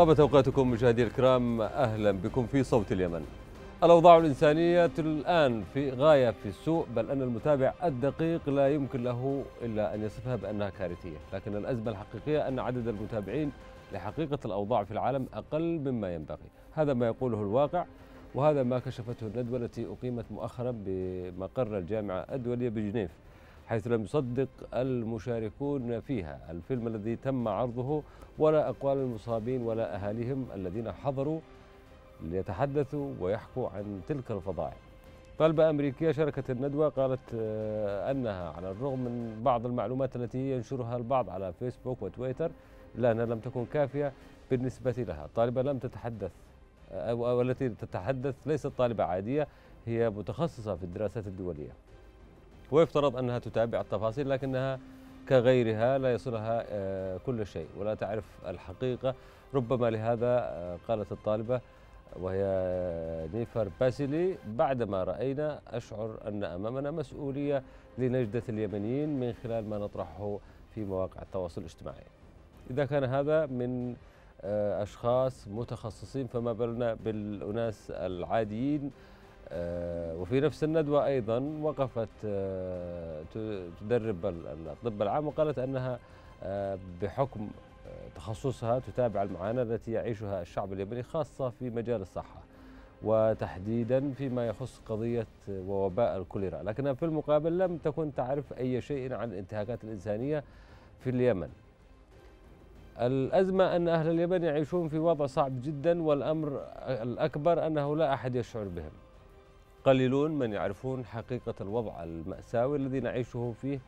طابت أوقاتكم مشاهدي الكرام أهلا بكم في صوت اليمن الأوضاع الإنسانية الآن في غاية في السوء بل أن المتابع الدقيق لا يمكن له إلا أن يصفها بأنها كارثية لكن الأزمة الحقيقية أن عدد المتابعين لحقيقة الأوضاع في العالم أقل مما ينبغي هذا ما يقوله الواقع وهذا ما كشفته الندوة التي أقيمت مؤخرا بمقر الجامعة الدولية بجنيف حيث لم يصدق المشاركون فيها الفيلم الذي تم عرضه ولا أقوال المصابين ولا أهاليهم الذين حضروا ليتحدثوا ويحكوا عن تلك الفضائح طالبة أمريكية شاركت الندوة قالت آه، أنها على الرغم من بعض المعلومات التي ينشرها البعض على فيسبوك وتويتر لأنها لم تكن كافية بالنسبة لها الطالبة لم تتحدث أو آه، التي تتحدث ليست طالبة عادية هي متخصصة في الدراسات الدولية ويفترض أنها تتابع التفاصيل لكنها كغيرها لا يصلها آه، كل شيء ولا تعرف الحقيقة ربما لهذا آه، قالت الطالبة وهي نيفر باسيلي بعدما رأينا أشعر أن أمامنا مسؤولية لنجدة اليمنيين من خلال ما نطرحه في مواقع التواصل الاجتماعي إذا كان هذا من آه، أشخاص متخصصين فما بالنا بالأناس العاديين آه، وفي نفس الندوة أيضا وقفت آه، تدرب الطب العام وقالت أنها آه، بحكم تخصصها تتابع المعاناة التي يعيشها الشعب اليمني خاصة في مجال الصحة وتحديدا فيما يخص قضية ووباء الكوليرا لكنها في المقابل لم تكن تعرف أي شيء عن الانتهاكات الإنسانية في اليمن الأزمة أن أهل اليمن يعيشون في وضع صعب جدا والأمر الأكبر أنه لا أحد يشعر بهم قليلون من يعرفون حقيقة الوضع المأساوي الذي نعيشه فيه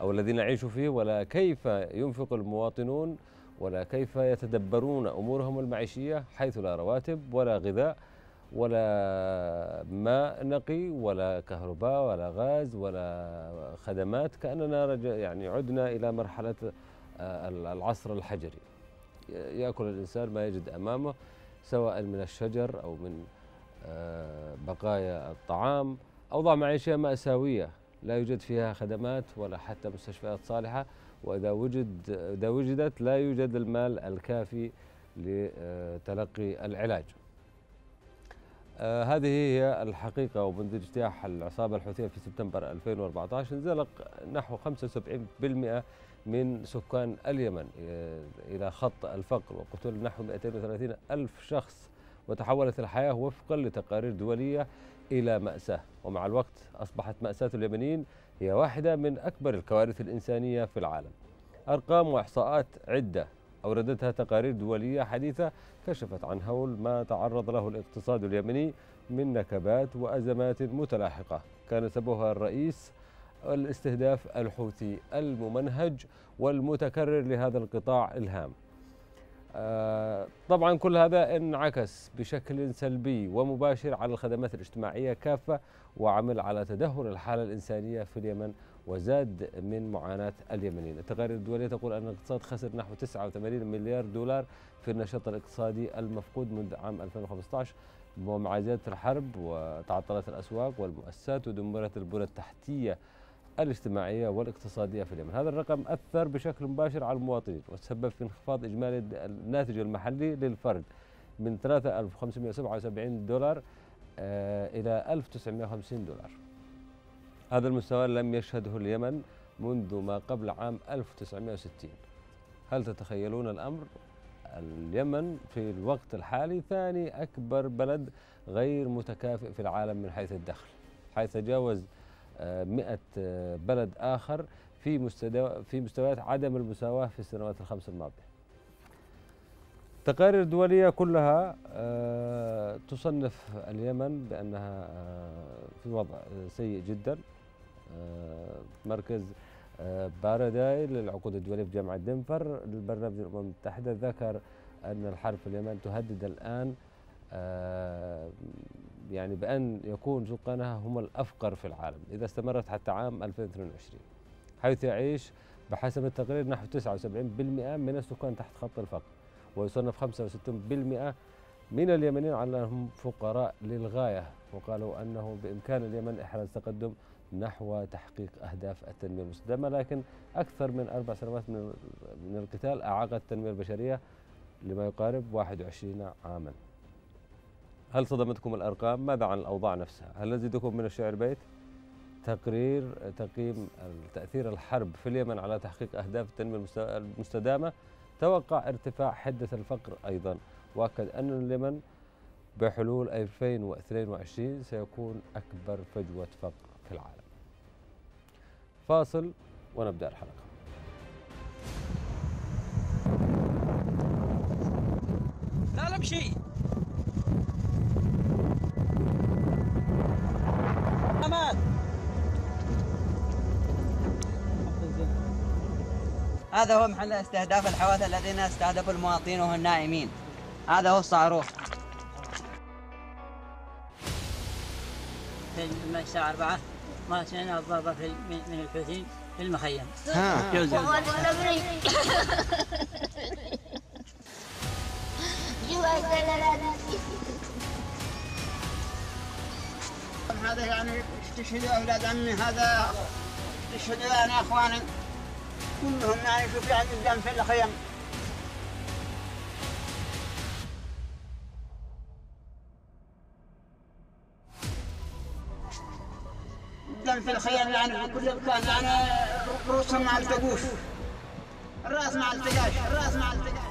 أو الذي نعيش فيه ولا كيف ينفق المواطنون ولا كيف يتدبرون أمورهم المعيشية حيث لا رواتب ولا غذاء ولا ماء نقي ولا كهرباء ولا غاز ولا خدمات كأننا رجع يعني عدنا إلى مرحلة آه، العصر الحجري يأكل الإنسان ما يجد أمامه سواء من الشجر أو من بقايا الطعام أوضاع معيشية مأساوية لا يوجد فيها خدمات ولا حتى مستشفيات صالحة وإذا وجد إذا وجدت لا يوجد المال الكافي لتلقي العلاج آه، هذه هي الحقيقة ومنذ اجتياح العصابة الحوثية في سبتمبر 2014 انزلق نحو 75% من سكان اليمن آه، إلى خط الفقر وقتل نحو 230 ألف شخص وتحولت الحياة وفقا لتقارير دولية إلى مأساة ومع الوقت أصبحت مأساة اليمنيين هي واحدة من أكبر الكوارث الإنسانية في العالم أرقام وإحصاءات عدة أوردتها تقارير دولية حديثة كشفت عن هول ما تعرض له الاقتصاد اليمني من نكبات وأزمات متلاحقة كان سببها الرئيس الاستهداف الحوثي الممنهج والمتكرر لهذا القطاع الهام آه، طبعا كل هذا انعكس بشكل سلبي ومباشر على الخدمات الاجتماعيه كافه وعمل على تدهور الحاله الانسانيه في اليمن وزاد من معاناة اليمنيين التقارير الدولية تقول أن الاقتصاد خسر نحو 89 مليار دولار في النشاط الاقتصادي المفقود منذ عام 2015 ومع زيادة الحرب وتعطلت الأسواق والمؤسسات ودمرت البنى التحتية الاجتماعية والاقتصادية في اليمن هذا الرقم أثر بشكل مباشر على المواطنين وتسبب في انخفاض إجمالي الناتج المحلي للفرد من 3577 دولار آه، إلى 1950 دولار هذا المستوى لم يشهده اليمن منذ ما قبل عام 1960 هل تتخيلون الأمر؟ اليمن في الوقت الحالي ثاني أكبر بلد غير متكافئ في العالم من حيث الدخل حيث تجاوز 100 بلد آخر في مستوى في مستويات عدم المساواة في السنوات الخمس الماضية. تقارير دولية كلها آه، تصنف اليمن بأنها آه، في وضع آه، سيء جدا مركز باراداي للعقود الدولية في جامعة دنفر للبرنامج الأمم المتحدة ذكر أن الحرب في اليمن تهدد الآن يعني بأن يكون ذو قناة هم الأفقر في العالم إذا استمرت حتى عام 2022 حيث يعيش بحسب التقرير نحو 79% من السكان تحت خط الفقر ويصنف 65% من اليمنيين على أنهم فقراء للغاية وقالوا أنه بإمكان اليمن إحراز تقدم نحو تحقيق أهداف التنمية المستدامة لكن أكثر من أربع سنوات من القتال أعاقت التنمية البشرية لما يقارب 21 عاماً هل صدمتكم الأرقام؟ ماذا عن الأوضاع نفسها؟ هل نزيدكم من الشعر بيت؟ تقرير تقييم تأثير الحرب في اليمن على تحقيق أهداف التنمية المستدامة توقع ارتفاع حدة الفقر أيضا وأكد أن اليمن بحلول 2022 سيكون أكبر فجوة فقر في العالم فاصل ونبدأ الحلقة لا لا بشيء حماد هذا هو محل استهداف الحواث الذين استهدفوا المواطنين وهم نائمين هذا هو الصاروخ في الساعة 4 ما سمعنا الضربة في من الحوثيين في المخيم ها هذا يعني تشهدوا أولاد عمي هذا تشهدوا أنا أخواني كلهم يعني شوف يعني قدام في الخيم قدام في الخيم يعني في كل مكان يعني رؤوسهم ما التقوش الراس ما التقاش الراس ما التقاش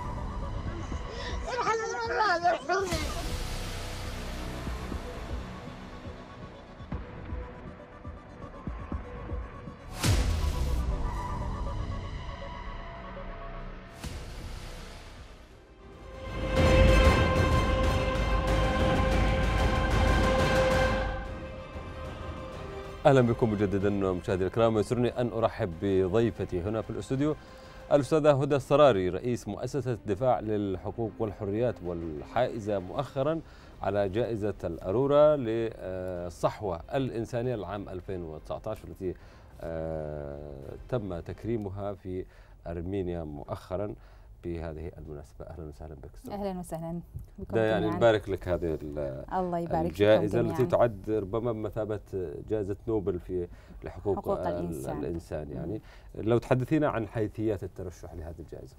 الحمد لله يغفر اهلا بكم مجددا مشاهدينا الكرام ويسرني ان ارحب بضيفتي هنا في الاستوديو الاستاذه هدى السراري رئيس مؤسسه الدفاع للحقوق والحريات والحائزه مؤخرا على جائزه الارورا للصحوه الانسانيه العام 2019 والتي آه، تم تكريمها في ارمينيا مؤخرا في هذه المناسبة أهلا وسهلا بك سمع. أهلا وسهلا بكم ده يعني نبارك لك هذه الله يبارك الجائزة التي تعد ربما بمثابة جائزة نوبل في لحقوق حقوق الإنسان, الإنسان يعني لو تحدثينا عن حيثيات الترشح لهذه الجائزة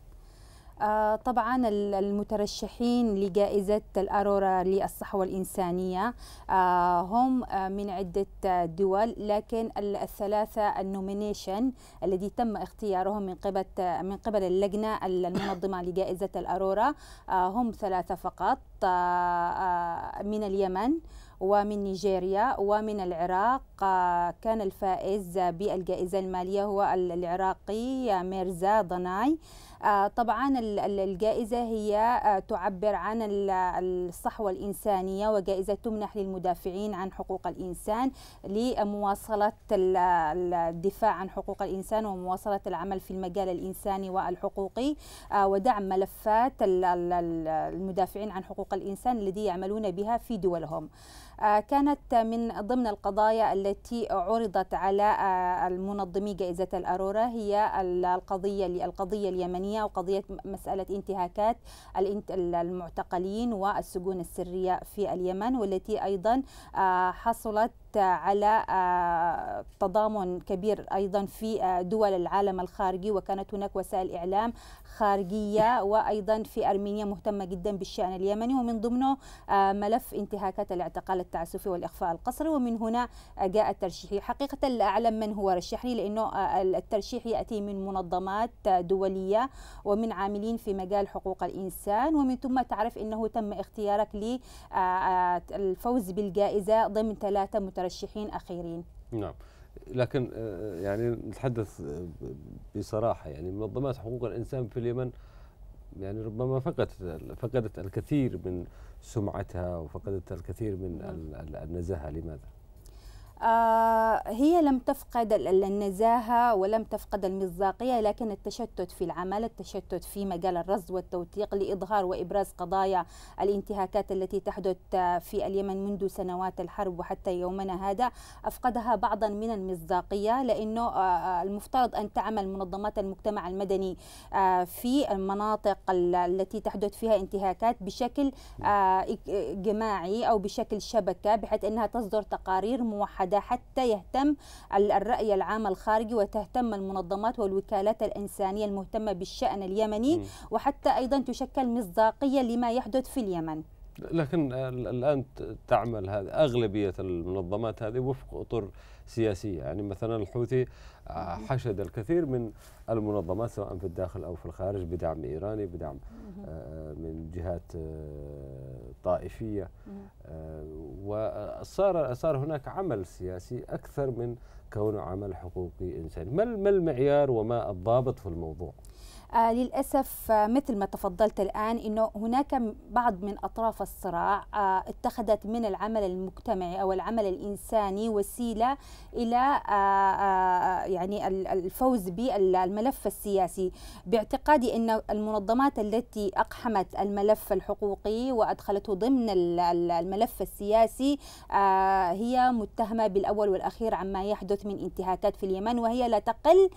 آه، طبعا المترشحين لجائزة الأرورا للصحوة الإنسانية آه، هم آه، من عدة دول لكن الثلاثة النومينيشن الذي تم اختيارهم من قبل من قبل اللجنة المنظمة لجائزة الأرورا هم ثلاثة فقط من اليمن ومن نيجيريا ومن العراق كان الفائز بالجائزة المالية هو العراقي ميرزا ضناي آه، طبعا الجائزة هي آه، تعبر عن الصحوة الإنسانية وجائزة تمنح للمدافعين عن حقوق الإنسان لمواصلة الدفاع عن حقوق الإنسان ومواصلة العمل في المجال الإنساني والحقوقي آه، ودعم ملفات المدافعين عن حقوق الإنسان الذي يعملون بها في دولهم. آه، كانت من ضمن القضايا التي عرضت على آه، المنظمي جائزة الأرورا هي القضية القضية اليمنية وقضية مسألة انتهاكات المعتقلين والسجون السرية في اليمن والتي أيضا آه، حصلت على آه، تضامن كبير أيضا في آه، دول العالم الخارجي وكانت هناك وسائل إعلام خارجية وأيضا في أرمينيا مهتمة جدا بالشأن اليمني ومن ضمنه آه، ملف انتهاكات الاعتقال التعسفي والإخفاء القسري ومن هنا جاء الترشيح حقيقة لا أعلم من هو رشحني لأنه الترشيح يأتي من منظمات دولية ومن عاملين في مجال حقوق الإنسان ومن ثم تعرف أنه تم اختيارك للفوز بالجائزة ضمن ثلاثة مترشحين مرشحين اخيرين. نعم. لكن آه، يعني نتحدث آه، بصراحه يعني منظمات حقوق الانسان في اليمن يعني ربما فقدت فقدت الكثير من سمعتها وفقدت الكثير من نعم. النزاهه لماذا؟ آه، هي لم تفقد النزاهة ولم تفقد المصداقية لكن التشتت في العمل التشتت في مجال الرصد والتوثيق لإظهار وإبراز قضايا الانتهاكات التي تحدث في اليمن منذ سنوات الحرب وحتى يومنا هذا أفقدها بعضا من المصداقية لأنه آه، آه، المفترض أن تعمل منظمات المجتمع المدني في المناطق التي تحدث فيها انتهاكات بشكل جماعي أو بشكل شبكة بحيث أنها تصدر تقارير موحدة المتحدة حتى يهتم الرأي العام الخارجي وتهتم المنظمات والوكالات الإنسانية المهتمة بالشأن اليمني وحتى أيضا تشكل مصداقية لما يحدث في اليمن لكن الآن تعمل هذه أغلبية المنظمات هذه وفق أطر سياسيه يعني مثلا الحوثي آه، حشد الكثير من المنظمات سواء في الداخل او في الخارج بدعم ايراني بدعم آه، من جهات آه، طائفيه وصار صار هناك عمل سياسي اكثر من كونه عمل حقوقي انساني ما المعيار وما الضابط في الموضوع آه، للأسف آه، مثل ما تفضلت الآن أنه هناك بعض من أطراف الصراع آه، اتخذت من العمل المجتمعي أو العمل الإنساني وسيلة إلى يعني الفوز بالملف السياسي باعتقادي أن المنظمات التي أقحمت الملف الحقوقي وأدخلته ضمن الملف السياسي هي متهمة بالأول والأخير عما يحدث من انتهاكات في اليمن وهي لا تقل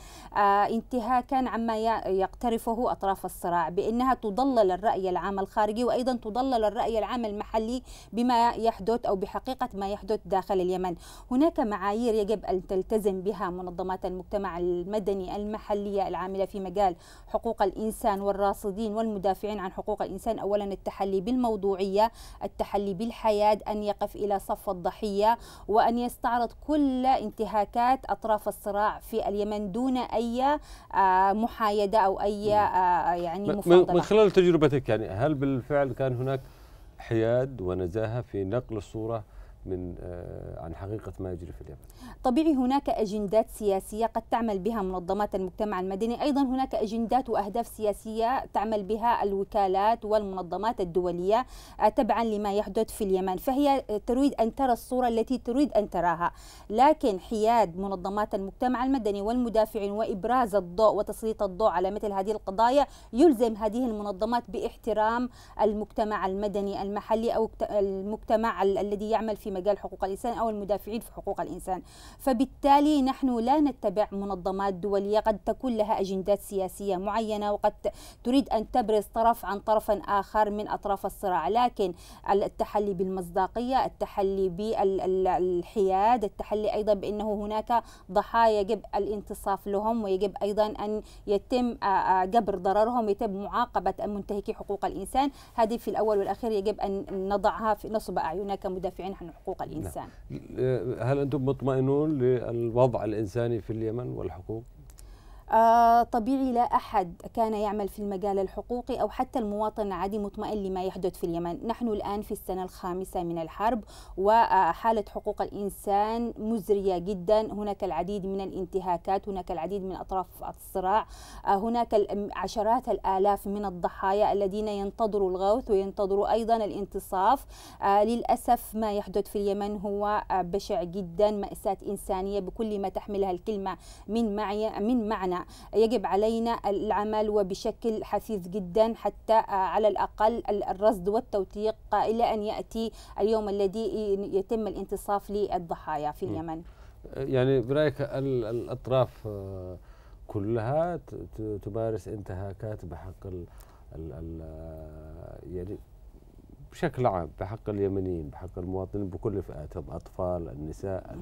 انتهاكا عما يقتل تعترفه أطراف الصراع بأنها تضلل الرأي العام الخارجي وأيضا تضلل الرأي العام المحلي بما يحدث أو بحقيقة ما يحدث داخل اليمن هناك معايير يجب أن تلتزم بها منظمات المجتمع المدني المحلية العاملة في مجال حقوق الإنسان والراصدين والمدافعين عن حقوق الإنسان أولا التحلي بالموضوعية التحلي بالحياد أن يقف إلى صف الضحية وأن يستعرض كل انتهاكات أطراف الصراع في اليمن دون أي آه، محايدة أو أي اي آه، آه، يعني مفاضله من خلال تجربتك يعني هل بالفعل كان هناك حياد ونزاهه في نقل الصوره من آه، عن حقيقة ما يجري في اليمن طبيعي هناك أجندات سياسية قد تعمل بها منظمات المجتمع المدني أيضا هناك أجندات وأهداف سياسية تعمل بها الوكالات والمنظمات الدولية آه، تبعا لما يحدث في اليمن فهي آه، تريد أن ترى الصورة التي تريد أن تراها لكن حياد منظمات المجتمع المدني والمدافعين وإبراز الضوء وتسليط الضوء على مثل هذه القضايا يلزم هذه المنظمات باحترام المجتمع المدني المحلي أو المجتمع الذي يعمل في في مجال حقوق الإنسان أو المدافعين في حقوق الإنسان فبالتالي نحن لا نتبع منظمات دولية قد تكون لها أجندات سياسية معينة وقد تريد أن تبرز طرف عن طرف آخر من أطراف الصراع لكن التحلي بالمصداقية التحلي بالحياد التحلي أيضا بأنه هناك ضحايا يجب الانتصاف لهم ويجب أيضا أن يتم آه، آه، جبر ضررهم يتم معاقبة منتهكي حقوق الإنسان هذه في الأول والأخير يجب أن نضعها في نصب أعيننا كمدافعين عن حقوق الإنسان نعم. لا. هل أنتم مطمئنون للوضع الإنساني في اليمن والحقوق؟ آه، طبيعي لا أحد كان يعمل في المجال الحقوقي أو حتى المواطن العادي مطمئن لما يحدث في اليمن نحن الآن في السنة الخامسة من الحرب وحالة حقوق الإنسان مزرية جدا هناك العديد من الانتهاكات هناك العديد من أطراف الصراع آه، هناك عشرات الآلاف من الضحايا الذين ينتظروا الغوث وينتظروا أيضا الانتصاف آه، للأسف ما يحدث في اليمن هو بشع جدا مأساة إنسانية بكل ما تحملها الكلمة من معنى من معنى يجب علينا العمل وبشكل حثيث جدا حتى آه، على الأقل الرصد والتوثيق إلى أن يأتي اليوم الذي يتم الانتصاف للضحايا في اليمن يعني برأيك الأطراف آه، كلها تمارس انتهاكات بحق ال ال آه، يعني بشكل عام بحق اليمنيين بحق المواطنين بكل فئاتهم أطفال النساء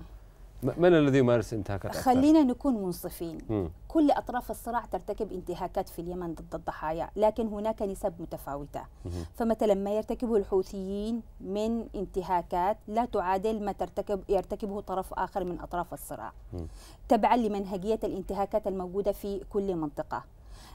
من الذي يمارس انتهاكات خلينا نكون منصفين مم. كل أطراف الصراع ترتكب انتهاكات في اليمن ضد الضحايا لكن هناك نسب متفاوتة مم. فمثلا ما يرتكبه الحوثيين من انتهاكات لا تعادل ما ترتكب يرتكبه طرف آخر من أطراف الصراع مم. تبعا لمنهجية الانتهاكات الموجودة في كل منطقة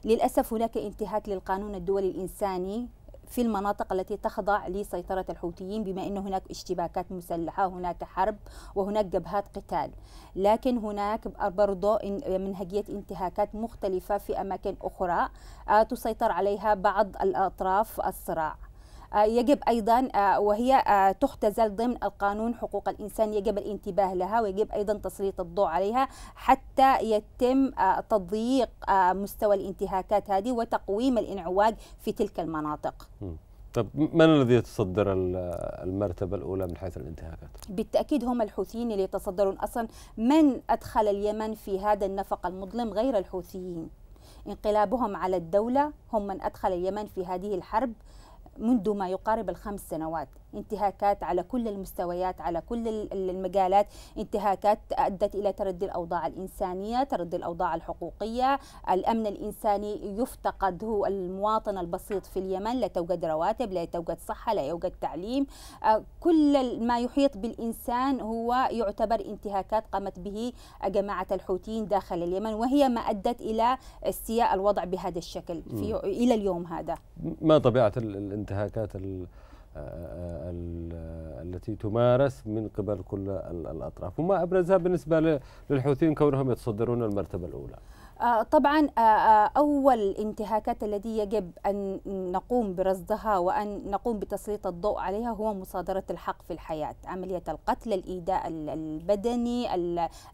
للأسف هناك انتهاك للقانون الدولي الإنساني في المناطق التي تخضع لسيطرة الحوثيين بما أن هناك اشتباكات مسلحة هناك حرب وهناك جبهات قتال لكن هناك برضو منهجية انتهاكات مختلفة في أماكن أخرى آه، تسيطر عليها بعض الأطراف الصراع آه، يجب أيضا آه، وهي آه، تختزل ضمن القانون حقوق الإنسان يجب الانتباه لها ويجب أيضا تسليط الضوء عليها حتى يتم تضييق مستوى الانتهاكات هذه وتقويم الانعواج في تلك المناطق طب من الذي يتصدر المرتبة الأولى من حيث الانتهاكات؟ بالتأكيد هم الحوثيين اللي يتصدرون أصلا من أدخل اليمن في هذا النفق المظلم غير الحوثيين انقلابهم على الدولة هم من أدخل اليمن في هذه الحرب منذ ما يقارب الخمس سنوات انتهاكات على كل المستويات على كل المجالات انتهاكات أدت إلى تردي الأوضاع الإنسانية تردي الأوضاع الحقوقية الأمن الإنساني يفتقد هو المواطن البسيط في اليمن لا توجد رواتب لا توجد صحة لا يوجد تعليم آه، كل ما يحيط بالإنسان هو يعتبر انتهاكات قامت به جماعة الحوثيين داخل اليمن وهي ما أدت إلى استياء الوضع بهذا الشكل في إلى اليوم هذا ما طبيعة الانتهاكات ال التي تمارس من قبل كل الأطراف وما أبرزها بالنسبة للحوثيين كونهم يتصدرون المرتبة الأولى آه، طبعا آه، آه، أول انتهاكات التي يجب أن نقوم برصدها وأن نقوم بتسليط الضوء عليها هو مصادرة الحق في الحياة عملية القتل الإيذاء البدني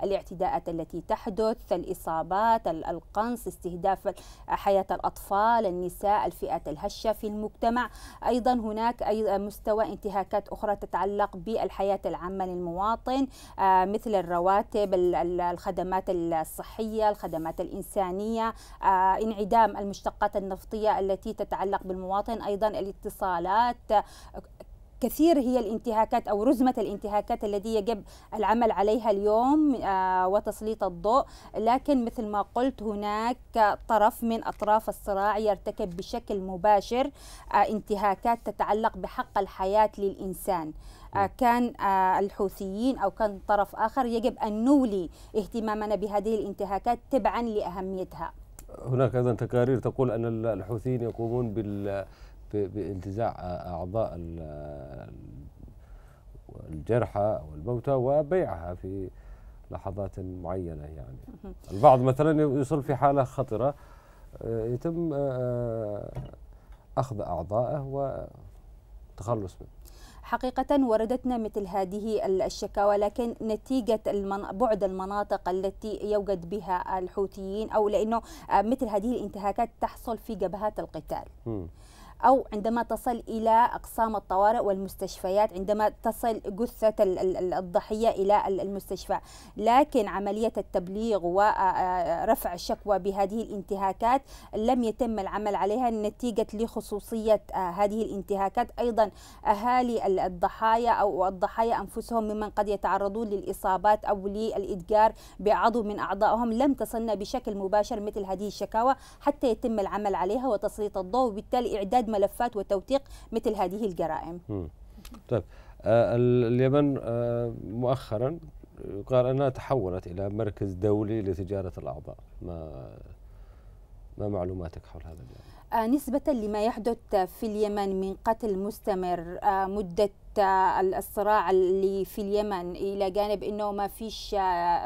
الاعتداءات التي تحدث الإصابات القنص استهداف حياة الأطفال النساء الفئات الهشة في المجتمع أيضا هناك أي مستوى انتهاكات أخرى تتعلق بالحياة العامة للمواطن مثل الرواتب الخدمات الصحية الخدمات الإنسانية الإنسانية آه، انعدام المشتقات النفطية التي تتعلق بالمواطن أيضا الاتصالات كثير هي الانتهاكات او رزمه الانتهاكات التي يجب العمل عليها اليوم آه، وتسليط الضوء لكن مثل ما قلت هناك طرف من اطراف الصراع يرتكب بشكل مباشر آه، انتهاكات تتعلق بحق الحياه للانسان آه، كان آه، الحوثيين أو كان طرف آخر يجب أن نولي اهتمامنا بهذه الانتهاكات تبعا لأهميتها هناك أيضا تقارير تقول أن الحوثيين يقومون بال بانتزاع آه، أعضاء الجرحى والموتى وبيعها في لحظات معينة يعني البعض مثلا يصل في حالة خطرة يتم أخذ أعضائه وتخلص منه حقيقة وردتنا مثل هذه الشكاوى لكن نتيجة المن... بعد المناطق التي يوجد بها الحوثيين أو لأنه آه، مثل هذه الانتهاكات تحصل في جبهات القتال م. أو عندما تصل إلى أقسام الطوارئ والمستشفيات عندما تصل جثة الضحية إلى المستشفى لكن عملية التبليغ ورفع الشكوى بهذه الانتهاكات لم يتم العمل عليها نتيجة لخصوصية هذه الانتهاكات أيضا أهالي الضحايا أو الضحايا أنفسهم ممن قد يتعرضون للإصابات أو للإدجار بعضو من أعضائهم لم تصلنا بشكل مباشر مثل هذه الشكاوى حتى يتم العمل عليها وتسليط الضوء وبالتالي إعداد ملفات وتوثيق مثل هذه الجرائم طيب آه، اليمن آه، مؤخرا يقال أنها تحولت إلى مركز دولي لتجارة الأعضاء ما ما معلوماتك حول هذا الجانب؟ آه، نسبة لما يحدث في اليمن من قتل مستمر مدة الصراع اللي في اليمن إلى جانب أنه ما فيش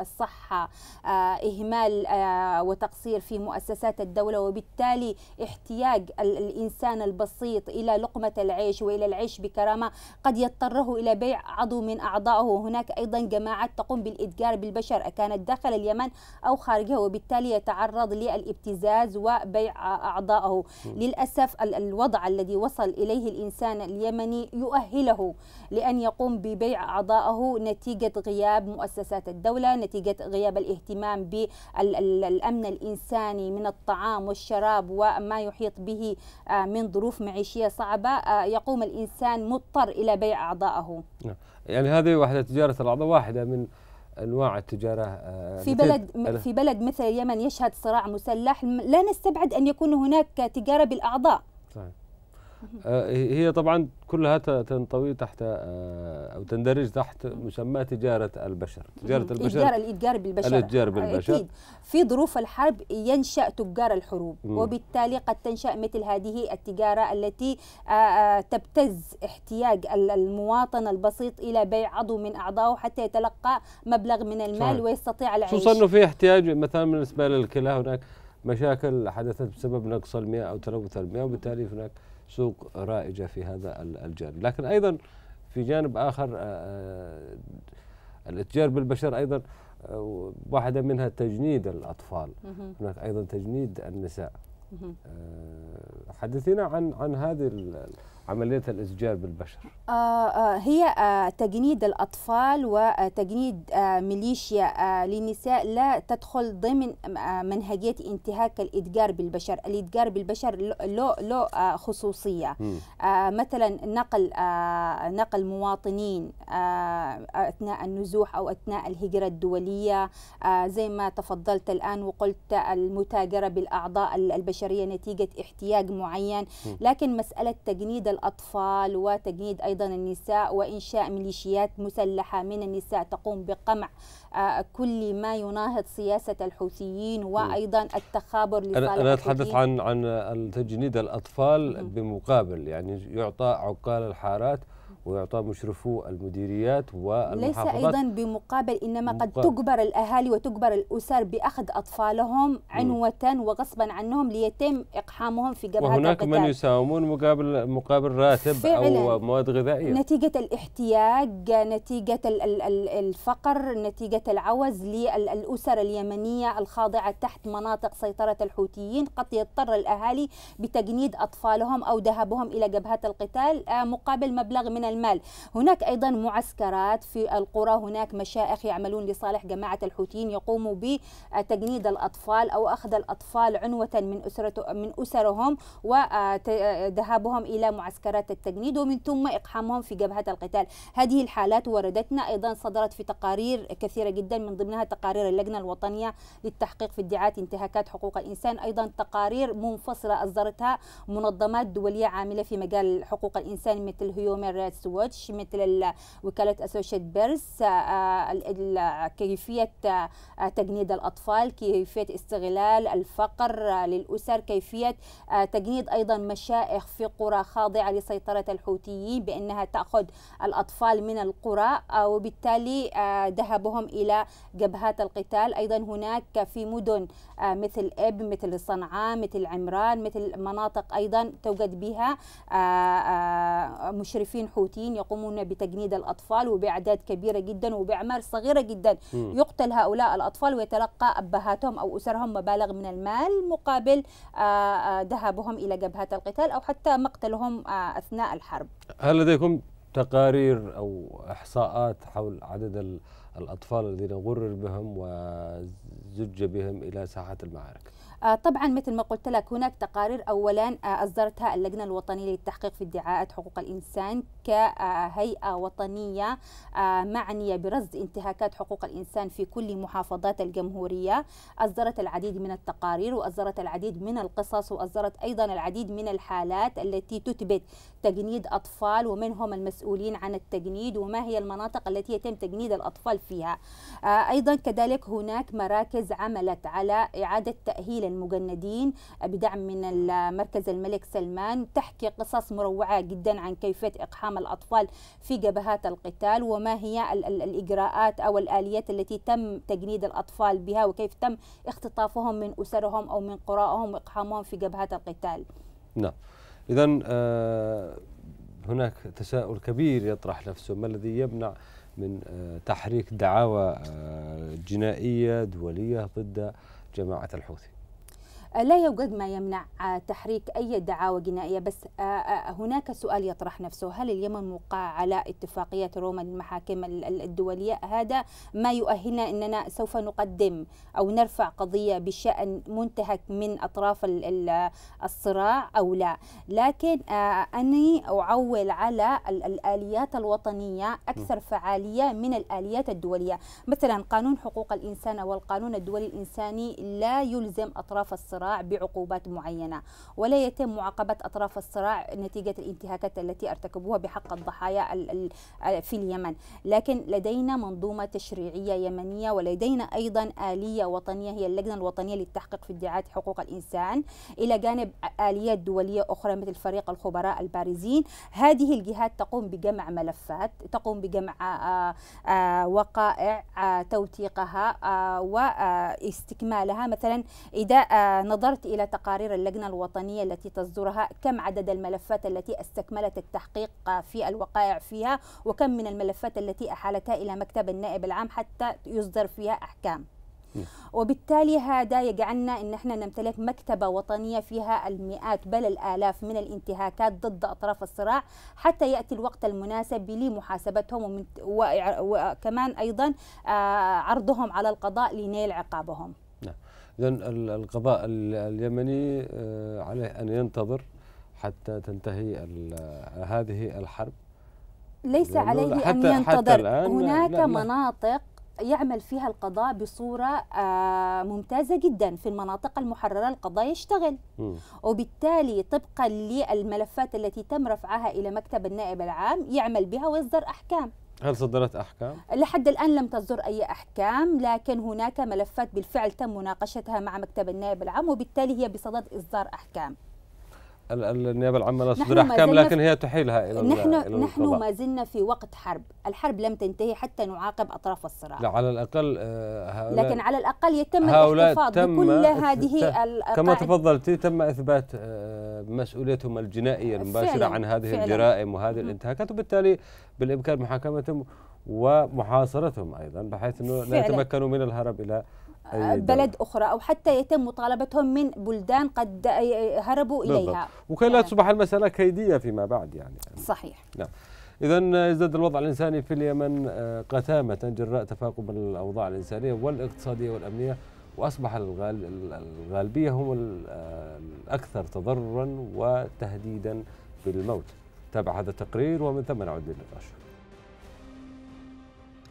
الصحة آه، آه، إهمال آه، وتقصير في مؤسسات الدولة وبالتالي احتياج الإنسان البسيط إلى لقمة العيش وإلى العيش بكرامة قد يضطره إلى بيع عضو من أعضائه هناك أيضا جماعات تقوم بالإتجار بالبشر كانت داخل اليمن أو خارجها وبالتالي يتعرض للابتزاز وبيع أعضائه للأسف الوضع الذي وصل إليه الإنسان اليمني يؤهله لأن يقوم ببيع أعضائه نتيجة غياب مؤسسات الدولة نتيجة غياب الاهتمام بالأمن الإنساني من الطعام والشراب وما يحيط به آه، من ظروف معيشية صعبة آه، يقوم الإنسان مضطر إلى بيع أعضائه نعم. يعني هذه واحدة تجارة الأعضاء واحدة من انواع التجاره آه، في بلد في بلد مثل اليمن يشهد صراع مسلح لا نستبعد ان يكون هناك تجاره بالاعضاء صحيح. آه، هي طبعا كلها تنطوي تحت آه، او تندرج تحت مسمى تجاره البشر، تجاره البشر الاتجار الاتجار بالبشر الاتجار آه، بالبشر اكيد في ظروف الحرب ينشا تجار الحروب مم. وبالتالي قد تنشا مثل هذه التجاره التي تبتز احتياج المواطن البسيط الى بيع عضو من اعضائه حتى يتلقى مبلغ من المال صحيح. ويستطيع العيش خصوصا انه في احتياج مثلا بالنسبه للكلى هناك مشاكل حدثت بسبب نقص المياه او تلوث المياه وبالتالي هناك سوق رائجة في هذا الجانب لكن أيضا في جانب آخر آه، آه، الاتجار بالبشر أيضا آه، واحدة منها تجنيد الأطفال هناك أيضا تجنيد النساء حدثينا عن عن هذه عملية الإسجار بالبشر آه، آه، هي آه، تجنيد الأطفال وتجنيد ميليشيا للنساء لا تدخل ضمن منهجية انتهاك الإتجار بالبشر الإتجار بالبشر له له خصوصية مثلا نقل نقل مواطنين أثناء النزوح أو أثناء الهجرة الدولية زي ما تفضلت الآن وقلت المتاجرة بالأعضاء البشرية نتيجة احتياج معين لكن مسألة تجنيد الأطفال وتجنيد أيضا النساء وإنشاء ميليشيات مسلحة من النساء تقوم بقمع آه، كل ما يناهض سياسة الحوثيين وأيضا التخابر لصالح أنا أتحدث عن عن تجنيد الأطفال بمقابل يعني يعطى عقال الحارات ويعطى مشرفو المديريات والمحافظات ليس أيضا بمقابل إنما قد مقابل. تجبر الأهالي وتجبر الأسر بأخذ أطفالهم عنوة وغصبا عنهم ليتم إقحامهم في جبهات وهناك القتال. من يساومون مقابل مقابل راتب فعلا. أو مواد غذائية نتيجة الاحتياج نتيجة الفقر نتيجة العوز للأسر اليمنية الخاضعة تحت مناطق سيطرة الحوثيين قد يضطر الأهالي بتجنيد أطفالهم أو ذهابهم إلى جبهات القتال آه، مقابل مبلغ من المال هناك أيضا معسكرات في القرى هناك مشائخ يعملون لصالح جماعة الحوثيين يقوموا بتجنيد الأطفال أو أخذ الأطفال عنوة من أسرته من أسرهم وذهابهم إلى معسكرات التجنيد ومن ثم إقحامهم في جبهة القتال هذه الحالات وردتنا أيضا صدرت في تقارير كثيرة جدا من ضمنها تقارير اللجنة الوطنية للتحقيق في ادعاءات انتهاكات حقوق الإنسان أيضا تقارير منفصلة أصدرتها منظمات دولية عاملة في مجال حقوق الإنسان مثل هيومن رايتس واتش مثل وكاله اسوشيت بيرس آه، آه، كيفيه آه، تجنيد الاطفال كيفيه استغلال الفقر للاسر كيفيه تجنيد ايضا مشائخ في قرى خاضعه لسيطره الحوثيين بانها تاخذ الاطفال من القرى وبالتالي ذهبهم الى جبهات القتال ايضا هناك في مدن مثل اب مثل صنعاء مثل عمران مثل مناطق ايضا توجد بها مشرفين حوثيين الحوثيين يقومون بتجنيد الاطفال وباعداد كبيره جدا وباعمال صغيره جدا م. يقتل هؤلاء الاطفال ويتلقى ابهاتهم او اسرهم مبالغ من المال مقابل آه، آه، ذهابهم الى جبهات القتال او حتى مقتلهم آه، اثناء الحرب. هل لديكم تقارير او احصاءات حول عدد الاطفال الذين غرر بهم وزج بهم الى ساحه المعارك؟ آه، طبعا مثل ما قلت لك هناك تقارير اولا آه، اصدرتها اللجنه الوطنيه للتحقيق في ادعاءات حقوق الانسان كهيئه وطنيه آه، معنيه برصد انتهاكات حقوق الانسان في كل محافظات الجمهوريه اصدرت العديد من التقارير واصدرت العديد من القصص واصدرت ايضا العديد من الحالات التي تثبت تجنيد اطفال ومن هم المسؤولين عن التجنيد وما هي المناطق التي يتم تجنيد الاطفال فيها ايضا كذلك هناك مراكز عملت على اعاده تاهيل المجندين بدعم من مركز الملك سلمان تحكي قصص مروعة جدا عن كيفية إقحام الأطفال في جبهات القتال وما هي الإجراءات أو الآليات التي تم تجنيد الأطفال بها وكيف تم اختطافهم من أسرهم أو من قرائهم وإقحامهم في جبهات القتال نعم إذا آه، هناك تساؤل كبير يطرح نفسه ما الذي يمنع من آه، تحريك دعاوى آه، جنائية دولية ضد جماعة الحوثي لا يوجد ما يمنع آه، تحريك أي دعاوى جنائية بس آه، آه، هناك سؤال يطرح نفسه هل اليمن موقع على اتفاقية روما للمحاكم الدولية هذا ما يؤهلنا أننا سوف نقدم أو نرفع قضية بشأن منتهك من أطراف الصراع أو لا لكن أني أعول على الآليات الوطنية أكثر فعالية من الآليات الدولية مثلا قانون حقوق الإنسان والقانون الدولي الإنساني لا يلزم أطراف الصراع الصراع بعقوبات معينة ولا يتم معاقبة أطراف الصراع نتيجة الانتهاكات التي ارتكبوها بحق الضحايا آه، في اليمن لكن لدينا منظومة تشريعية يمنية ولدينا أيضا آلية وطنية هي اللجنة الوطنية للتحقيق في ادعاءات حقوق الإنسان إلى جانب آليات دولية أخرى مثل فريق الخبراء البارزين هذه الجهات تقوم بجمع ملفات تقوم بجمع آه، آه، وقائع توثيقها واستكمالها مثلا إذا نظرت إلى تقارير اللجنة الوطنية التي تصدرها كم عدد الملفات التي استكملت التحقيق في الوقائع فيها وكم من الملفات التي أحالتها إلى مكتب النائب العام حتى يصدر فيها أحكام نعم. وبالتالي هذا يجعلنا ان احنا نمتلك مكتبه وطنيه فيها المئات بل الالاف من الانتهاكات ضد اطراف الصراع حتى ياتي الوقت المناسب لمحاسبتهم وكمان ايضا آه، عرضهم على القضاء لنيل عقابهم إذا القضاء اليمني آه، عليه أن ينتظر حتى تنتهي هذه الحرب ليس عليه أن ينتظر حتى هناك لا لا مناطق يعمل فيها القضاء بصورة آه، ممتازة جدا في المناطق المحررة القضاء يشتغل وبالتالي طبقا للملفات التي تم رفعها إلى مكتب النائب العام يعمل بها ويصدر أحكام هل صدرت أحكام؟ لحد الآن لم تصدر أي أحكام لكن هناك ملفات بالفعل تم مناقشتها مع مكتب النائب العام وبالتالي هي بصدد إصدار أحكام النيابه العامه لا تصدر احكام لكن هي تحيلها الى نحن إلى نحن ما زلنا في وقت حرب، الحرب لم تنتهي حتى نعاقب اطراف الصراع. لا على الاقل آه، لكن على الاقل يتم الاحتفاظ بكل هذه كما تفضلت تم اثبات آه، مسؤوليتهم الجنائيه المباشره عن هذه فعلا الجرائم وهذه الانتهاكات وبالتالي بالامكان محاكمتهم ومحاصرتهم ايضا بحيث انه لا يتمكنوا من الهرب الى بلد أخرى أو حتى يتم مطالبتهم من بلدان قد هربوا إليها وكي لا نعم. تصبح المسألة كيدية فيما بعد يعني صحيح نعم إذا يزداد الوضع الإنساني في اليمن آه، قتامة جراء تفاقم الأوضاع الإنسانية والاقتصادية والأمنية وأصبح الغالبية هم آه، الأكثر تضررا وتهديدا بالموت تابع هذا التقرير ومن ثم نعود للنقاش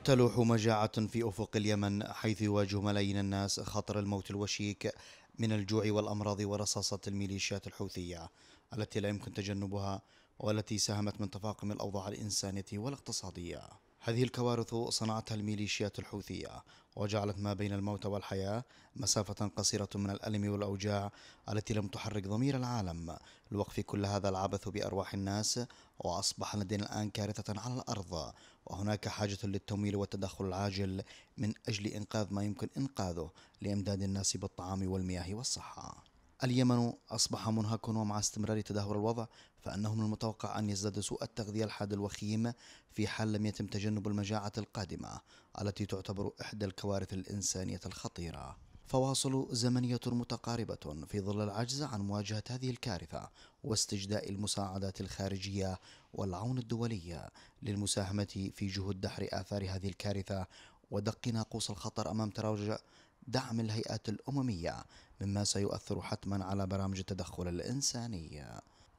تلوح مجاعة في أفق اليمن حيث يواجه ملايين الناس خطر الموت الوشيك من الجوع والأمراض ورصاصة الميليشيات الحوثية التي لا يمكن تجنبها والتي ساهمت من تفاقم الأوضاع الإنسانية والاقتصادية هذه الكوارث صنعتها الميليشيات الحوثية وجعلت ما بين الموت والحياة مسافة قصيرة من الألم والأوجاع التي لم تحرك ضمير العالم لوقف كل هذا العبث بأرواح الناس وأصبح لدينا الآن كارثة على الأرض وهناك حاجة للتمويل والتدخل العاجل من أجل إنقاذ ما يمكن إنقاذه لإمداد الناس بالطعام والمياه والصحة اليمن أصبح منهك ومع استمرار تدهور الوضع فأنه من المتوقع أن يزداد سوء التغذية الحاد الوخيم في حال لم يتم تجنب المجاعة القادمة التي تعتبر إحدى الكوارث الإنسانية الخطيرة فواصل زمنية متقاربة في ظل العجز عن مواجهة هذه الكارثة واستجداء المساعدات الخارجية والعون الدولي للمساهمة في جهود دحر آثار هذه الكارثة ودق ناقوس الخطر أمام تراجع دعم الهيئات الأممية مما سيؤثر حتما على برامج التدخل الإنساني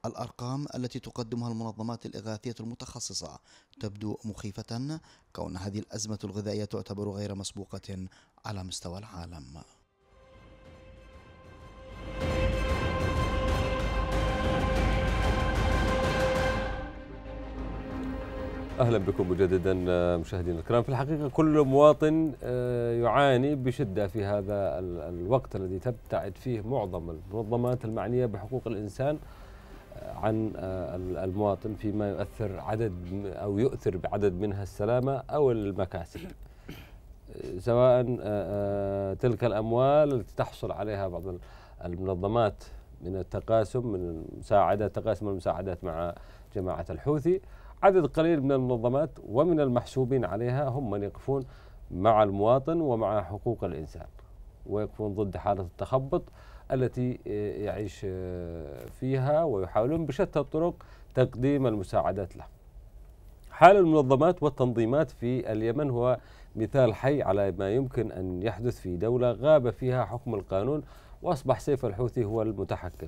الأرقام التي تقدمها المنظمات الإغاثية المتخصصة تبدو مخيفة كون هذه الأزمة الغذائية تعتبر غير مسبوقة على مستوى العالم. اهلا بكم مجددا آه، مشاهدينا الكرام في الحقيقه كل مواطن آه، يعاني بشده في هذا الوقت الذي تبتعد فيه معظم المنظمات المعنيه بحقوق الانسان عن آه، المواطن فيما يؤثر عدد أو يؤثر بعدد منها السلامة أو المكاسب سواء آه، آه، تلك الأموال التي تحصل عليها بعض المنظمات من التقاسم من المساعدة تقاسم المساعدات مع جماعة الحوثي عدد قليل من المنظمات ومن المحسوبين عليها هم من يقفون مع المواطن ومع حقوق الإنسان ويقفون ضد حالة التخبط التي آه، يعيش آه، فيها ويحاولون بشتى الطرق تقديم المساعدات له. حال المنظمات والتنظيمات في اليمن هو مثال حي على ما يمكن أن يحدث في دولة غاب فيها حكم القانون وأصبح سيف الحوثي هو المتحكم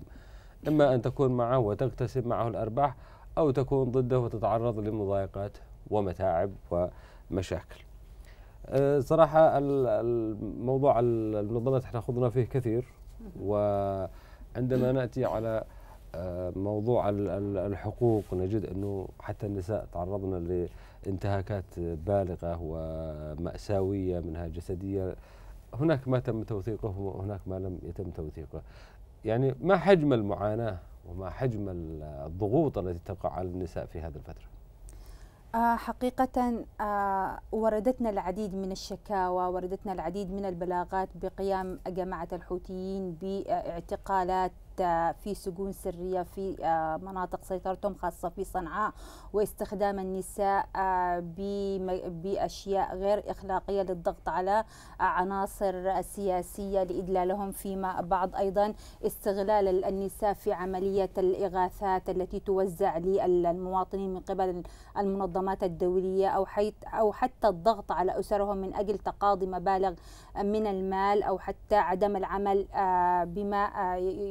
إما أن تكون معه وتكتسب معه الأرباح أو تكون ضده وتتعرض لمضايقات ومتاعب ومشاكل آه، صراحة الموضوع المنظمات احنا خضنا فيه كثير وعندما ناتي على آه، موضوع الحقوق نجد انه حتى النساء تعرضن لانتهاكات بالغه وماساويه منها جسديه هناك ما تم توثيقه وهناك ما لم يتم توثيقه يعني ما حجم المعاناه وما حجم الضغوط التي تقع على النساء في هذه الفتره آه، حقيقة آه، وردتنا العديد من الشكاوى وردتنا العديد من البلاغات بقيام جماعة الحوثيين باعتقالات حتى في سجون سرية في آه، مناطق سيطرتهم خاصة في صنعاء واستخدام النساء آه، بأشياء غير إخلاقية للضغط على آه، عناصر سياسية لإدلالهم فيما بعض أيضا استغلال النساء في عملية الإغاثات التي توزع للمواطنين من قبل المنظمات الدولية أو, حيث أو حتى الضغط على أسرهم من أجل تقاضي مبالغ من المال أو حتى عدم العمل بما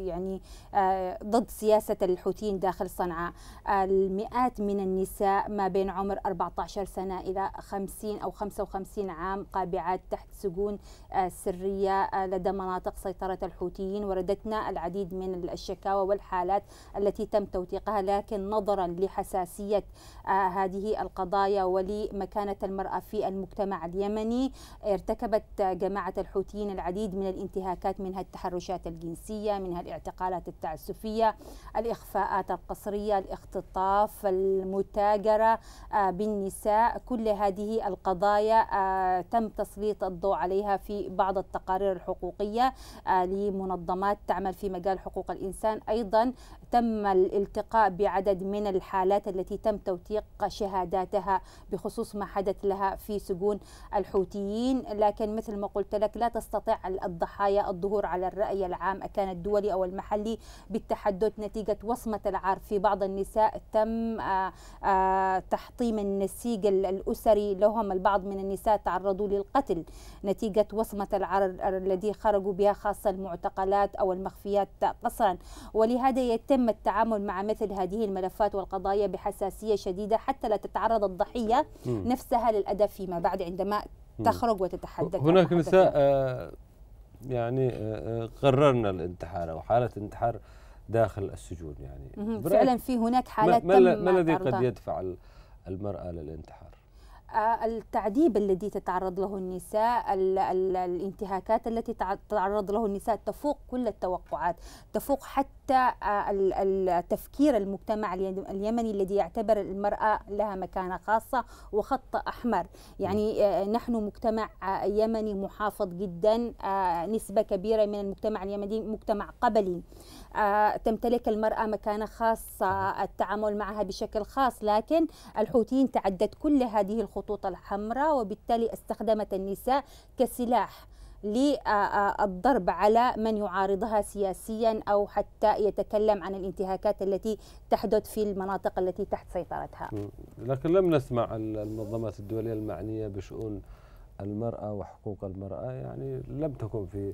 يعني يعني ضد سياسة الحوثيين داخل صنعاء المئات من النساء ما بين عمر 14 سنة إلى 50 أو 55 عام قابعات تحت سجون آه، سرية آه، لدى مناطق سيطرة الحوثيين وردتنا العديد من الشكاوى والحالات التي تم توثيقها لكن نظرا لحساسية آه، هذه القضايا ولمكانة المرأة في المجتمع اليمني ارتكبت جماعة الحوثيين العديد من الانتهاكات منها التحرشات الجنسية منها الاعتقال الانتقالات التعسفية الإخفاءات القصرية الاختطاف المتاجرة آه، بالنساء كل هذه القضايا آه، تم تسليط الضوء عليها في بعض التقارير الحقوقية آه، لمنظمات تعمل في مجال حقوق الإنسان أيضا تم الالتقاء بعدد من الحالات التي تم توثيق شهاداتها بخصوص ما حدث لها في سجون الحوثيين لكن مثل ما قلت لك لا تستطيع الضحايا الظهور على الرأي العام أكان الدولي أو المحلي المحلي بالتحدث نتيجة وصمة العار في بعض النساء تم آه، آه، تحطيم النسيج الأسري لهم البعض من النساء تعرضوا للقتل نتيجة وصمة العار الذي خرجوا بها خاصة المعتقلات أو المخفيات قصرا ولهذا يتم التعامل مع مثل هذه الملفات والقضايا بحساسية شديدة حتى لا تتعرض الضحية نفسها للأذى فيما بعد عندما تخرج وتتحدث هناك نساء آه، يعني آه، آه، قررنا الانتحار او حاله انتحار داخل السجون يعني فعلا في هناك حالات ما, ما الذي قد يدفع المراه للانتحار آه، التعذيب الذي تتعرض له النساء الانتهاكات التي تتعرض له النساء تفوق كل التوقعات تفوق حتى حتى آه، التفكير المجتمع اليمني الذي يعتبر المرأة لها مكانة خاصة وخط أحمر يعني نعم. آه، نحن مجتمع آه، يمني محافظ جدا نسبة كبيرة من المجتمع اليمني مجتمع قبلي تمتلك المرأة مكانة خاصة التعامل معها بشكل خاص لكن الحوثيين تعدت كل هذه الخطوط الحمراء وبالتالي استخدمت النساء كسلاح للضرب على من يعارضها سياسيا أو حتى يتكلم عن الانتهاكات التي تحدث في المناطق التي تحت سيطرتها لكن لم نسمع المنظمات الدولية المعنية بشؤون المرأة وحقوق المرأة يعني لم تكن في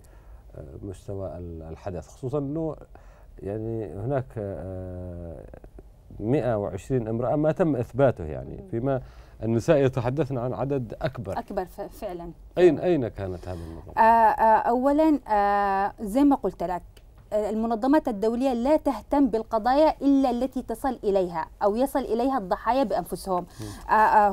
آه، مستوى الحدث خصوصا أنه يعني هناك 120 آه، امرأة ما تم إثباته يعني فيما النساء يتحدثن عن عدد أكبر أكبر فعلا أين أين كانت هذه المنظمة؟ آه، آه، أولا آه، زي ما قلت لك المنظمات الدولية لا تهتم بالقضايا إلا التي تصل إليها أو يصل إليها الضحايا بأنفسهم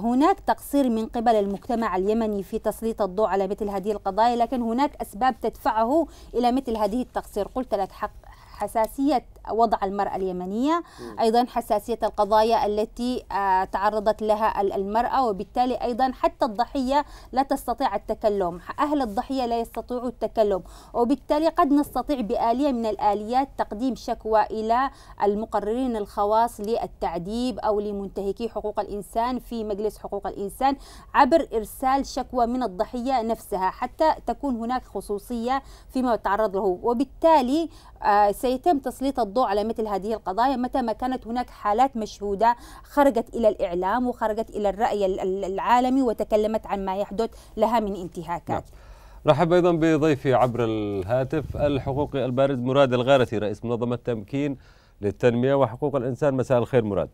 هناك تقصير من قبل المجتمع اليمني في تسليط الضوء على مثل هذه القضايا لكن هناك أسباب تدفعه إلى مثل هذه التقصير قلت لك حق حساسية وضع المرأة اليمنية أيضا حساسية القضايا التي آه، تعرضت لها المرأة وبالتالي أيضا حتى الضحية لا تستطيع التكلم أهل الضحية لا يستطيعوا التكلم وبالتالي قد نستطيع بآلية من الآليات تقديم شكوى إلى المقررين الخواص للتعذيب أو لمنتهكي حقوق الإنسان في مجلس حقوق الإنسان عبر إرسال شكوى من الضحية نفسها حتى تكون هناك خصوصية فيما يتعرض له وبالتالي آه، سيتم تسليط الضوء الضوء على مثل هذه القضايا متى ما كانت هناك حالات مشهودة خرجت إلى الإعلام وخرجت إلى الرأي العالمي وتكلمت عن ما يحدث لها من انتهاكات نعم. رحب أيضا بضيفي عبر الهاتف الحقوقي البارد مراد الغارثي رئيس منظمة تمكين للتنمية وحقوق الإنسان مساء الخير مراد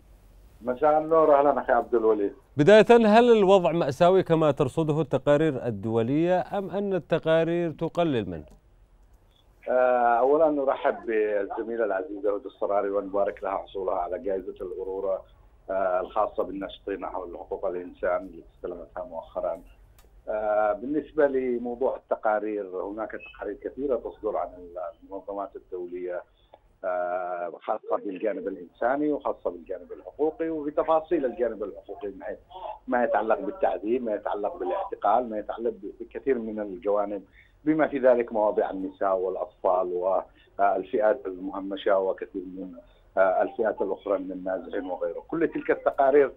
مساء النور اهلا اخي عبد الوليد. بدايه هل الوضع ماساوي كما ترصده التقارير الدوليه ام ان التقارير تقلل منه؟ آه، اولا نرحب بالزميله العزيزه هدى الصراري ونبارك لها حصولها على جائزه الغروره آه، الخاصه بالناشطين حول حقوق الانسان اللي استلمتها مؤخرا. آه، بالنسبه لموضوع التقارير هناك تقارير كثيره تصدر عن المنظمات الدوليه خاصة بالجانب الإنساني وخاصة بالجانب الحقوقي وبتفاصيل الجانب الحقوقي من حيث ما يتعلق بالتعذيب ما يتعلق بالاعتقال ما يتعلق بكثير من الجوانب بما في ذلك مواضيع النساء والاطفال والفئات المهمشه وكثير من الفئات الاخرى من النازحين وغيره، كل تلك التقارير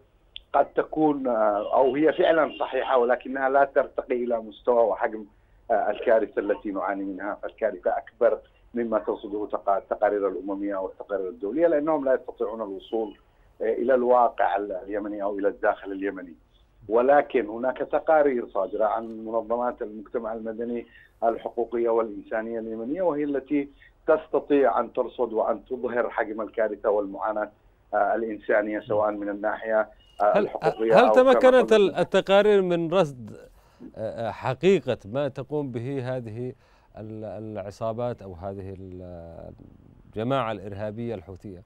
قد تكون او هي فعلا صحيحه ولكنها لا ترتقي الى مستوى وحجم الكارثه التي نعاني منها، فالكارثه اكبر مما ترصده التقارير الامميه والتقارير الدوليه لانهم لا يستطيعون الوصول الى الواقع اليمني او الى الداخل اليمني. ولكن هناك تقارير صادرة عن منظمات المجتمع المدني الحقوقية والإنسانية اليمنية وهي التي تستطيع أن ترصد وأن تظهر حجم الكارثة والمعاناة آه، الإنسانية سواء من الناحية آه، الحقوقية هل, هل تمكنت التقارير من رصد آه، حقيقة ما تقوم به هذه العصابات أو هذه الجماعة الإرهابية الحوثية؟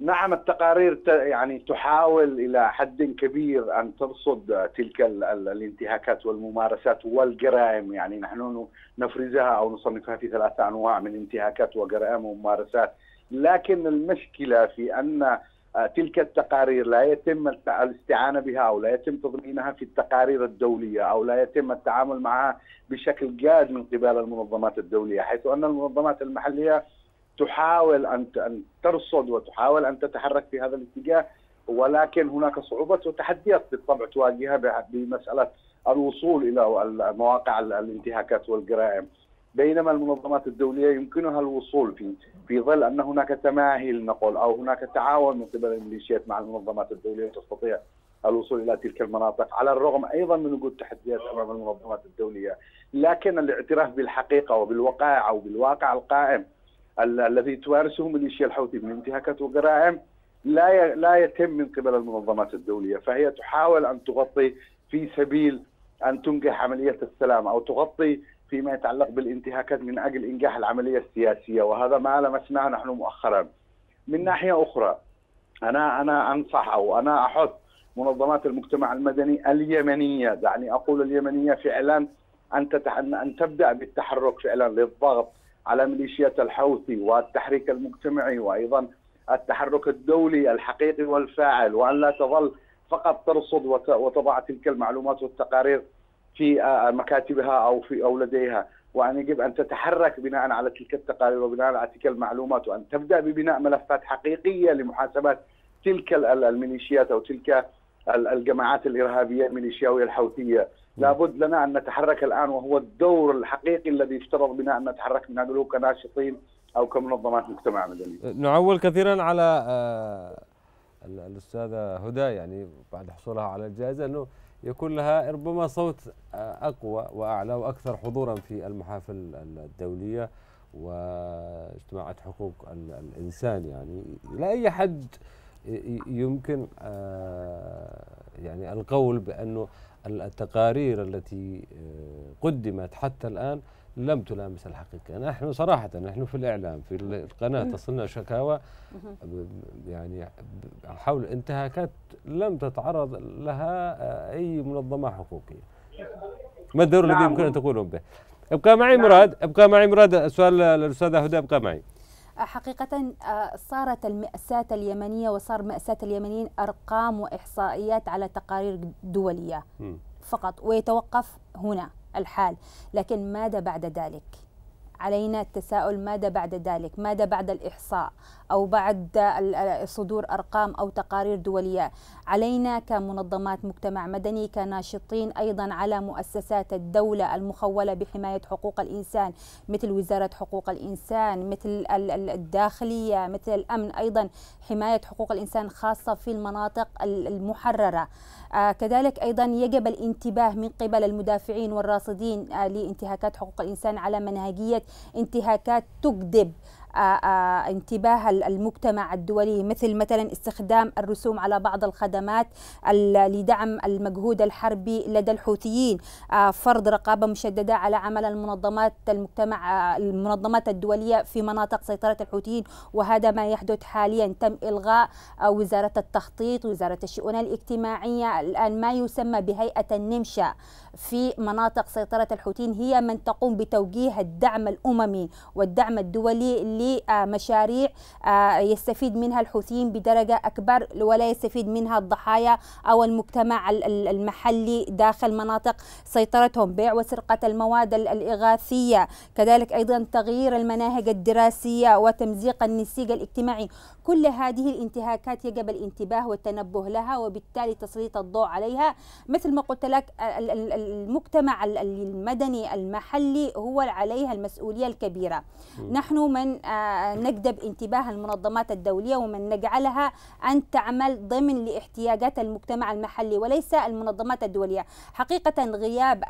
نعم التقارير يعني تحاول الى حد كبير ان ترصد تلك الانتهاكات والممارسات والجرائم يعني نحن نفرزها او نصنفها في ثلاثه انواع من انتهاكات وجرائم وممارسات لكن المشكله في ان آه، تلك التقارير لا يتم الاستعانه بها او لا يتم تضمينها في التقارير الدوليه او لا يتم التعامل معها بشكل جاد من قبل المنظمات الدوليه حيث ان المنظمات المحليه تحاول ان ان ترصد وتحاول ان تتحرك في هذا الاتجاه ولكن هناك صعوبات وتحديات بالطبع تواجهها بمساله الوصول الى مواقع الانتهاكات والجرائم بينما المنظمات الدوليه يمكنها الوصول في في ظل ان هناك تماهي نقول او هناك تعاون من قبل الميليشيات مع المنظمات الدوليه تستطيع الوصول الى تلك المناطق على الرغم ايضا من وجود تحديات امام المنظمات الدوليه لكن الاعتراف بالحقيقه وبالوقائع وبالواقع القائم الذي توارثه ميليشيا الحوثي من انتهاكات وجرائم لا لا يتم من قبل المنظمات الدوليه فهي تحاول ان تغطي في سبيل ان تنجح عمليه السلام او تغطي فيما يتعلق بالانتهاكات من اجل انجاح العمليه السياسيه وهذا ما لمسناه نحن مؤخرا. من ناحيه اخرى انا انا انصح او انا احث منظمات المجتمع المدني اليمنيه دعني اقول اليمنيه فعلا ان ان تبدا بالتحرك فعلا للضغط على ميليشيات الحوثي والتحريك المجتمعي وايضا التحرك الدولي الحقيقي والفاعل وان لا تظل فقط ترصد وتضع تلك المعلومات والتقارير في مكاتبها او في او لديها وان يجب ان تتحرك بناء على تلك التقارير وبناء على تلك المعلومات وان تبدا ببناء ملفات حقيقيه لمحاسبه تلك الميليشيات او تلك الجماعات الارهابيه الميليشياويه الحوثيه لابد لنا أن نتحرك الآن وهو الدور الحقيقي الذي يفترض بنا أن نتحرك من أجله كناشطين أو كمنظمات مجتمع مدني نعول كثيرا على آه، الأستاذة هدى يعني بعد حصولها على الجائزة أنه يكون لها ربما صوت آه، أقوى وأعلى وأكثر حضورا في المحافل الدولية واجتماعات حقوق الإنسان يعني إلى أي حد يمكن آه، يعني القول بأنه التقارير التي آه، قدمت حتى الآن لم تلامس الحقيقة نحن صراحة نحن في الإعلام في القناة تصلنا شكاوى يعني حول انتهاكات لم تتعرض لها آه، أي منظمة حقوقية ما الدور الذي نعم. يمكن أن تقولون به ابقى معي نعم. مراد ابقى معي مراد السؤال للأستاذة هدى ابقى معي حقيقة آه، صارت المأساة اليمنية وصار مأساة اليمنيين أرقام وإحصائيات على تقارير دولية فقط ويتوقف هنا الحال لكن ماذا بعد ذلك علينا التساؤل ماذا بعد ذلك ماذا بعد الإحصاء أو بعد صدور أرقام أو تقارير دولية علينا كمنظمات مجتمع مدني كناشطين أيضا على مؤسسات الدولة المخولة بحماية حقوق الإنسان مثل وزارة حقوق الإنسان مثل الداخلية مثل الأمن أيضا حماية حقوق الإنسان خاصة في المناطق المحررة آه، كذلك أيضا يجب الانتباه من قبل المدافعين والراصدين آه، لانتهاكات حقوق الإنسان على منهجية انتهاكات تكذب آه، آه، انتباه المجتمع الدولي مثل مثلا استخدام الرسوم على بعض الخدمات لدعم المجهود الحربي لدى الحوثيين آه، فرض رقابة مشددة على عمل المنظمات المجتمع المنظمات الدولية في مناطق سيطرة الحوثيين وهذا ما يحدث حاليا تم إلغاء وزارة التخطيط وزارة الشؤون الاجتماعية الآن ما يسمى بهيئة النمشا في مناطق سيطرة الحوثيين هي من تقوم بتوجيه الدعم الأممي والدعم الدولي لمشاريع آه، يستفيد منها الحوثيين بدرجة أكبر ولا يستفيد منها الضحايا أو المجتمع المحلي داخل مناطق سيطرتهم بيع وسرقة المواد الإغاثية كذلك أيضا تغيير المناهج الدراسية وتمزيق النسيج الاجتماعي كل هذه الانتهاكات يجب الانتباه والتنبه لها وبالتالي تسليط الضوء عليها مثل ما قلت لك المجتمع المدني المحلي هو عليها المسؤولية الكبيرة نحن من آه، نجذب انتباه المنظمات الدولية ومن نجعلها أن تعمل ضمن لاحتياجات المجتمع المحلي وليس المنظمات الدولية حقيقة غياب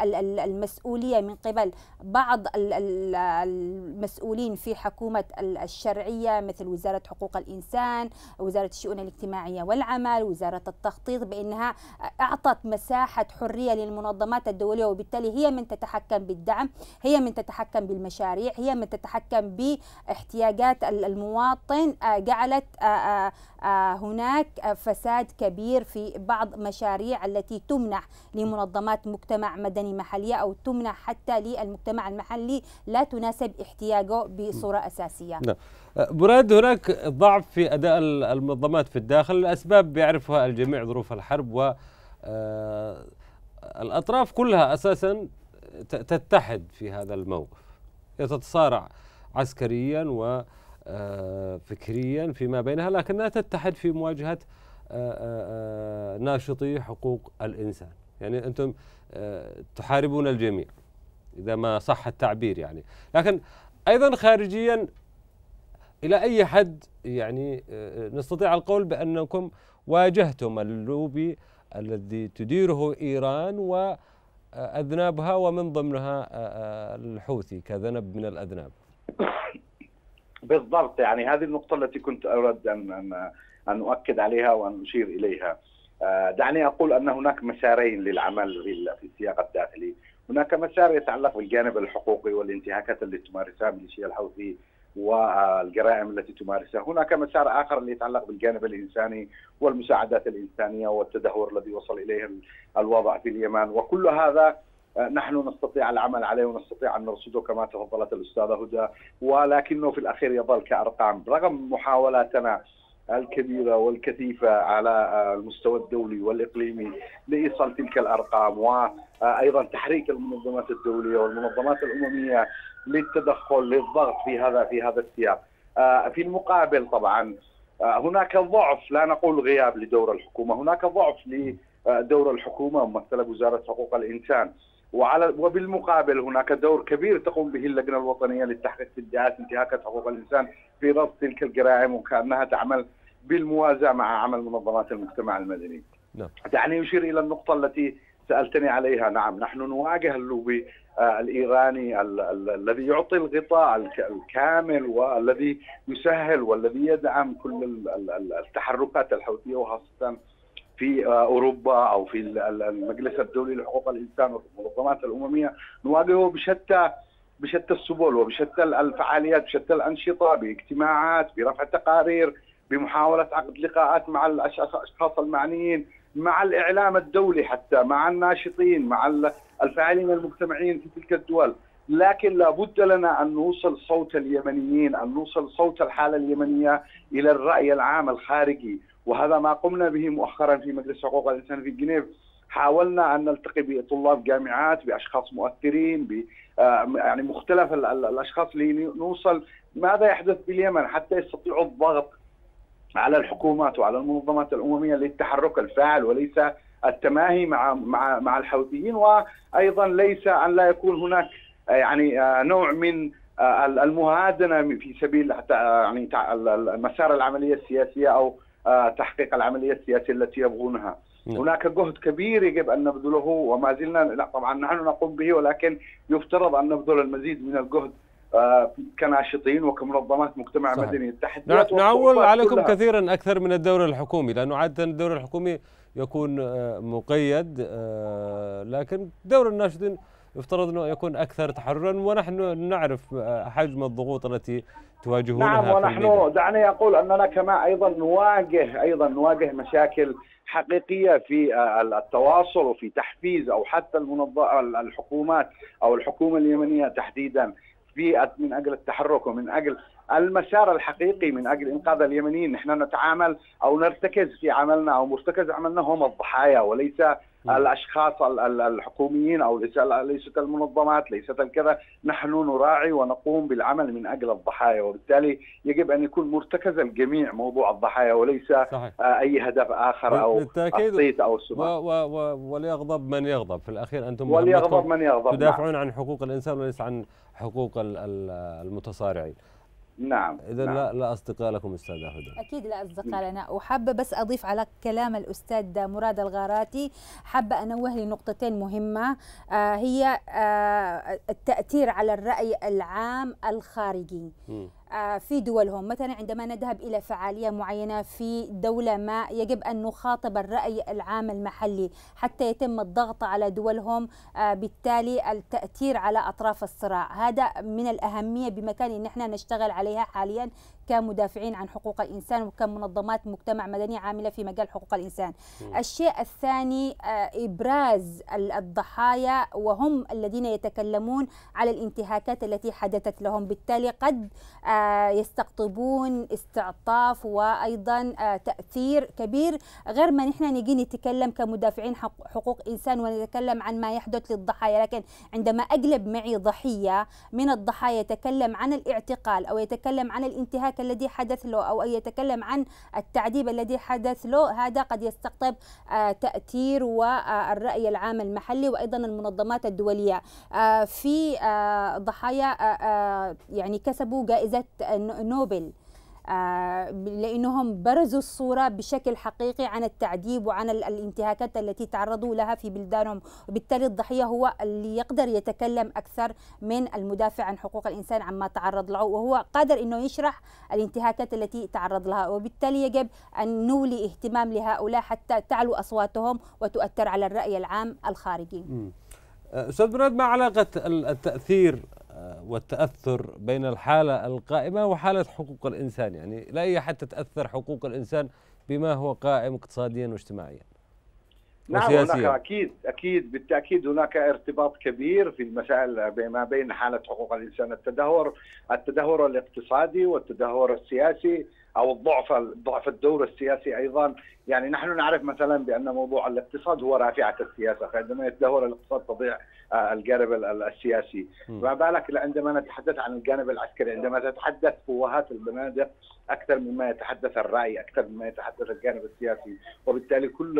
المسؤولية من قبل بعض المسؤولين في حكومة الشرعية مثل وزارة حقوق الإنسان وزارة الشؤون الاجتماعية والعمل وزارة التخطيط بأنها أعطت مساحة حرية للمنظمات الدولية وبالتالي هي من تتحكم بالدعم هي من تتحكم بالمشاريع هي من تتحكم باحتياجات احتياجات المواطن آه، جعلت آه، آه، هناك فساد كبير في بعض مشاريع التي تمنح لمنظمات مجتمع مدني محلية أو تمنح حتى للمجتمع المحلي لا تناسب احتياجه بصورة أساسية نعم. براد هناك ضعف في أداء المنظمات في الداخل الأسباب يعرفها الجميع ظروف الحرب و الأطراف كلها أساسا تتحد في هذا الموقف يتتصارع عسكريا وفكريا آه، فيما بينها لكنها تتحد في مواجهة آه، آه، ناشطي حقوق الإنسان يعني أنتم تحاربون الجميع إذا ما صح التعبير يعني لكن أيضا خارجيا إلى أي حد يعني نستطيع القول بأنكم واجهتم اللوبي الذي تديره إيران وأذنابها ومن ضمنها الحوثي كذنب من الأذناب بالضبط يعني هذه النقطة التي كنت أرد أن أن أن أؤكد عليها وأن أشير إليها. آه، دعني أقول أن هناك مسارين للعمل في السياق الداخلي. هناك مسار يتعلق بالجانب الحقوقي والانتهاكات التي تمارسها ميليشيا الحوثي والجرائم التي تمارسها هناك مسار آخر اللي يتعلق بالجانب الإنساني والمساعدات الإنسانية والتدهور الذي وصل إليه الوضع في اليمن وكل هذا آه، نحن نستطيع العمل عليه ونستطيع ان نرصده كما تفضلت الاستاذه هدى ولكنه في الاخير يظل كارقام رغم محاولاتنا الكبيرة والكثيفة على آه، المستوى الدولي والإقليمي لإيصال تلك الأرقام وأيضا تحريك المنظمات الدولية والمنظمات الأممية للتدخل للضغط في هذا في هذا السياق آه، في المقابل طبعا هناك ضعف لا نقول غياب لدور الحكومة هناك ضعف لدور الحكومة ممثلة بوزارة حقوق الإنسان وعلى وبالمقابل هناك دور كبير تقوم به اللجنه الوطنيه للتحقيق في ادعاءات انتهاكات حقوق الانسان في ضبط تلك الجرائم وكانها تعمل بالموازاه مع عمل منظمات المجتمع المدني. نعم. دعني اشير الى النقطه التي سالتني عليها، نعم نحن نواجه اللوبي آه، الايراني الذي يعطي الغطاء الكامل والذي يسهل والذي يدعم كل التحركات الحوثيه وخاصه في آه، اوروبا او في المجلس الدولي لحقوق الانسان والمنظمات الامميه نواجهه بشتى بشتى السبل وبشتى الفعاليات بشتى الانشطه باجتماعات برفع تقارير بمحاوله عقد لقاءات مع الاشخاص المعنيين مع الاعلام الدولي حتى مع الناشطين مع الفاعلين المجتمعين في تلك الدول لكن لابد لنا ان نوصل صوت اليمنيين ان نوصل صوت الحاله اليمنيه الى الراي العام الخارجي وهذا ما قمنا به مؤخرا في مجلس حقوق الانسان في جنيف حاولنا ان نلتقي بطلاب جامعات باشخاص مؤثرين ب آه، يعني مختلف الاشخاص لنوصل ماذا يحدث في اليمن حتى يستطيعوا الضغط على الحكومات وعلى المنظمات الامميه للتحرك الفاعل وليس التماهي مع مع مع الحوثيين وايضا ليس ان لا يكون هناك آه، يعني آه، نوع من المهادنه في سبيل يعني مسار العمليه السياسيه او آه، تحقيق العملية السياسية التي يبغونها نعم. هناك جهد كبير يجب أن نبذله وما زلنا لا طبعا نحن نقوم به ولكن يفترض أن نبذل المزيد من الجهد آه، كناشطين وكمنظمات مجتمع صحيح. مدني التحديات نعول عليكم كلها. كثيرا أكثر من الدور الحكومي لأنه عادة الدور الحكومي يكون آه، مقيد لكن دور الناشطين يفترض أنه يكون أكثر تحررا ونحن نعرف آه، حجم الضغوط التي تواجهونها نعم ونحن دعني أقول أننا كما أيضا نواجه أيضا نواجه مشاكل حقيقيه في آه، التواصل وفي تحفيز او حتى الحكومات او الحكومه اليمنيه تحديدا في من اجل التحرك ومن اجل المسار الحقيقي من اجل انقاذ اليمنيين، نحن نتعامل او نرتكز في عملنا او مرتكز عملنا هم الضحايا وليس الاشخاص الحكوميين او ليست المنظمات ليست الكذا نحن نراعي ونقوم بالعمل من اجل الضحايا وبالتالي يجب ان يكون مرتكز الجميع موضوع الضحايا وليس صحيح. آه، اي هدف اخر او الصيت او سمع و و وليغضب من يغضب في الاخير انتم وليغضب من يغضب نعم. تدافعون نعم. عن حقوق الانسان وليس عن حقوق المتصارعين نعم اذا نعم. لا لا اصدقاء لكم استاذ هدى اكيد لا اصدقاء نعم. لنا وحابه بس اضيف على كلام الاستاذ مراد الغاراتي حابه انوه لنقطتين مهمه آه هي آه التاثير على الراي العام الخارجي م. آه، في دولهم مثلا عندما نذهب إلى فعالية معينة في دولة ما يجب أن نخاطب الرأي العام المحلي حتى يتم الضغط على دولهم آه، بالتالي التأثير على أطراف الصراع هذا من الأهمية بمكان أن نحن نشتغل عليها حاليا كمدافعين عن حقوق الإنسان وكمنظمات مجتمع مدني عاملة في مجال حقوق الإنسان م. الشيء الثاني آه، إبراز الضحايا وهم الذين يتكلمون على الانتهاكات التي حدثت لهم بالتالي قد آه، يستقطبون استعطاف وأيضا آه، تأثير كبير غير ما نحن نجي نتكلم كمدافعين حقوق إنسان ونتكلم عن ما يحدث للضحايا لكن عندما أقلب معي ضحية من الضحايا يتكلم عن الاعتقال أو يتكلم عن الانتهاك الانتهاك الذي حدث له أو أن يتكلم عن التعذيب الذي حدث له هذا قد يستقطب آه، تأثير والرأي العام المحلي وأيضا المنظمات الدولية آه، في آه، ضحايا يعني كسبوا جائزة نوبل لأنهم برزوا الصورة بشكل حقيقي عن التعذيب وعن الانتهاكات التي تعرضوا لها في بلدانهم وبالتالي الضحية هو اللي يقدر يتكلم أكثر من المدافع عن حقوق الإنسان عما تعرض له وهو قادر أنه يشرح الانتهاكات التي تعرض لها وبالتالي يجب أن نولي اهتمام لهؤلاء حتى تعلو أصواتهم وتؤثر على الرأي العام الخارجي أستاذ مراد ما علاقة التأثير والتاثر بين الحاله القائمه وحاله حقوق الانسان يعني لا هي حتى تاثر حقوق الانسان بما هو قائم اقتصاديا واجتماعيا نعم وسياسيا. هناك اكيد اكيد بالتاكيد هناك ارتباط كبير في المسائل ما بين حاله حقوق الانسان التدهور التدهور الاقتصادي والتدهور السياسي او الضعف ضعف الدور السياسي ايضا يعني نحن نعرف مثلا بان موضوع الاقتصاد هو رافعه السياسه فعندما يتدهور الاقتصاد تضيع آه، الجانب السياسي فما بالك عندما نتحدث عن الجانب العسكري عندما تتحدث قوات البنادق اكثر مما يتحدث الراي اكثر مما يتحدث الجانب السياسي وبالتالي كل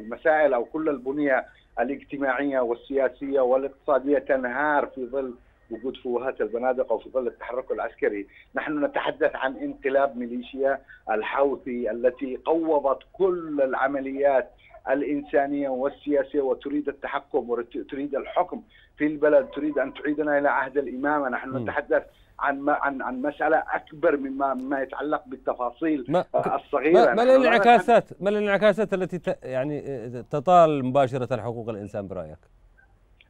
المسائل او كل البنيه الاجتماعيه والسياسيه والاقتصاديه تنهار في ظل وجود فوهات البنادق او في ظل التحرك العسكري، نحن نتحدث عن انقلاب ميليشيا الحوثي التي قوضت كل العمليات الانسانيه والسياسيه وتريد التحكم وتريد الحكم في البلد، تريد ان تعيدنا الى عهد الامامه، نحن م. نتحدث عن عن عن مساله اكبر مما ما يتعلق بالتفاصيل ما آه، الصغيره ما الانعكاسات ما الانعكاسات التي يعني آه، تطال مباشره حقوق الانسان برايك؟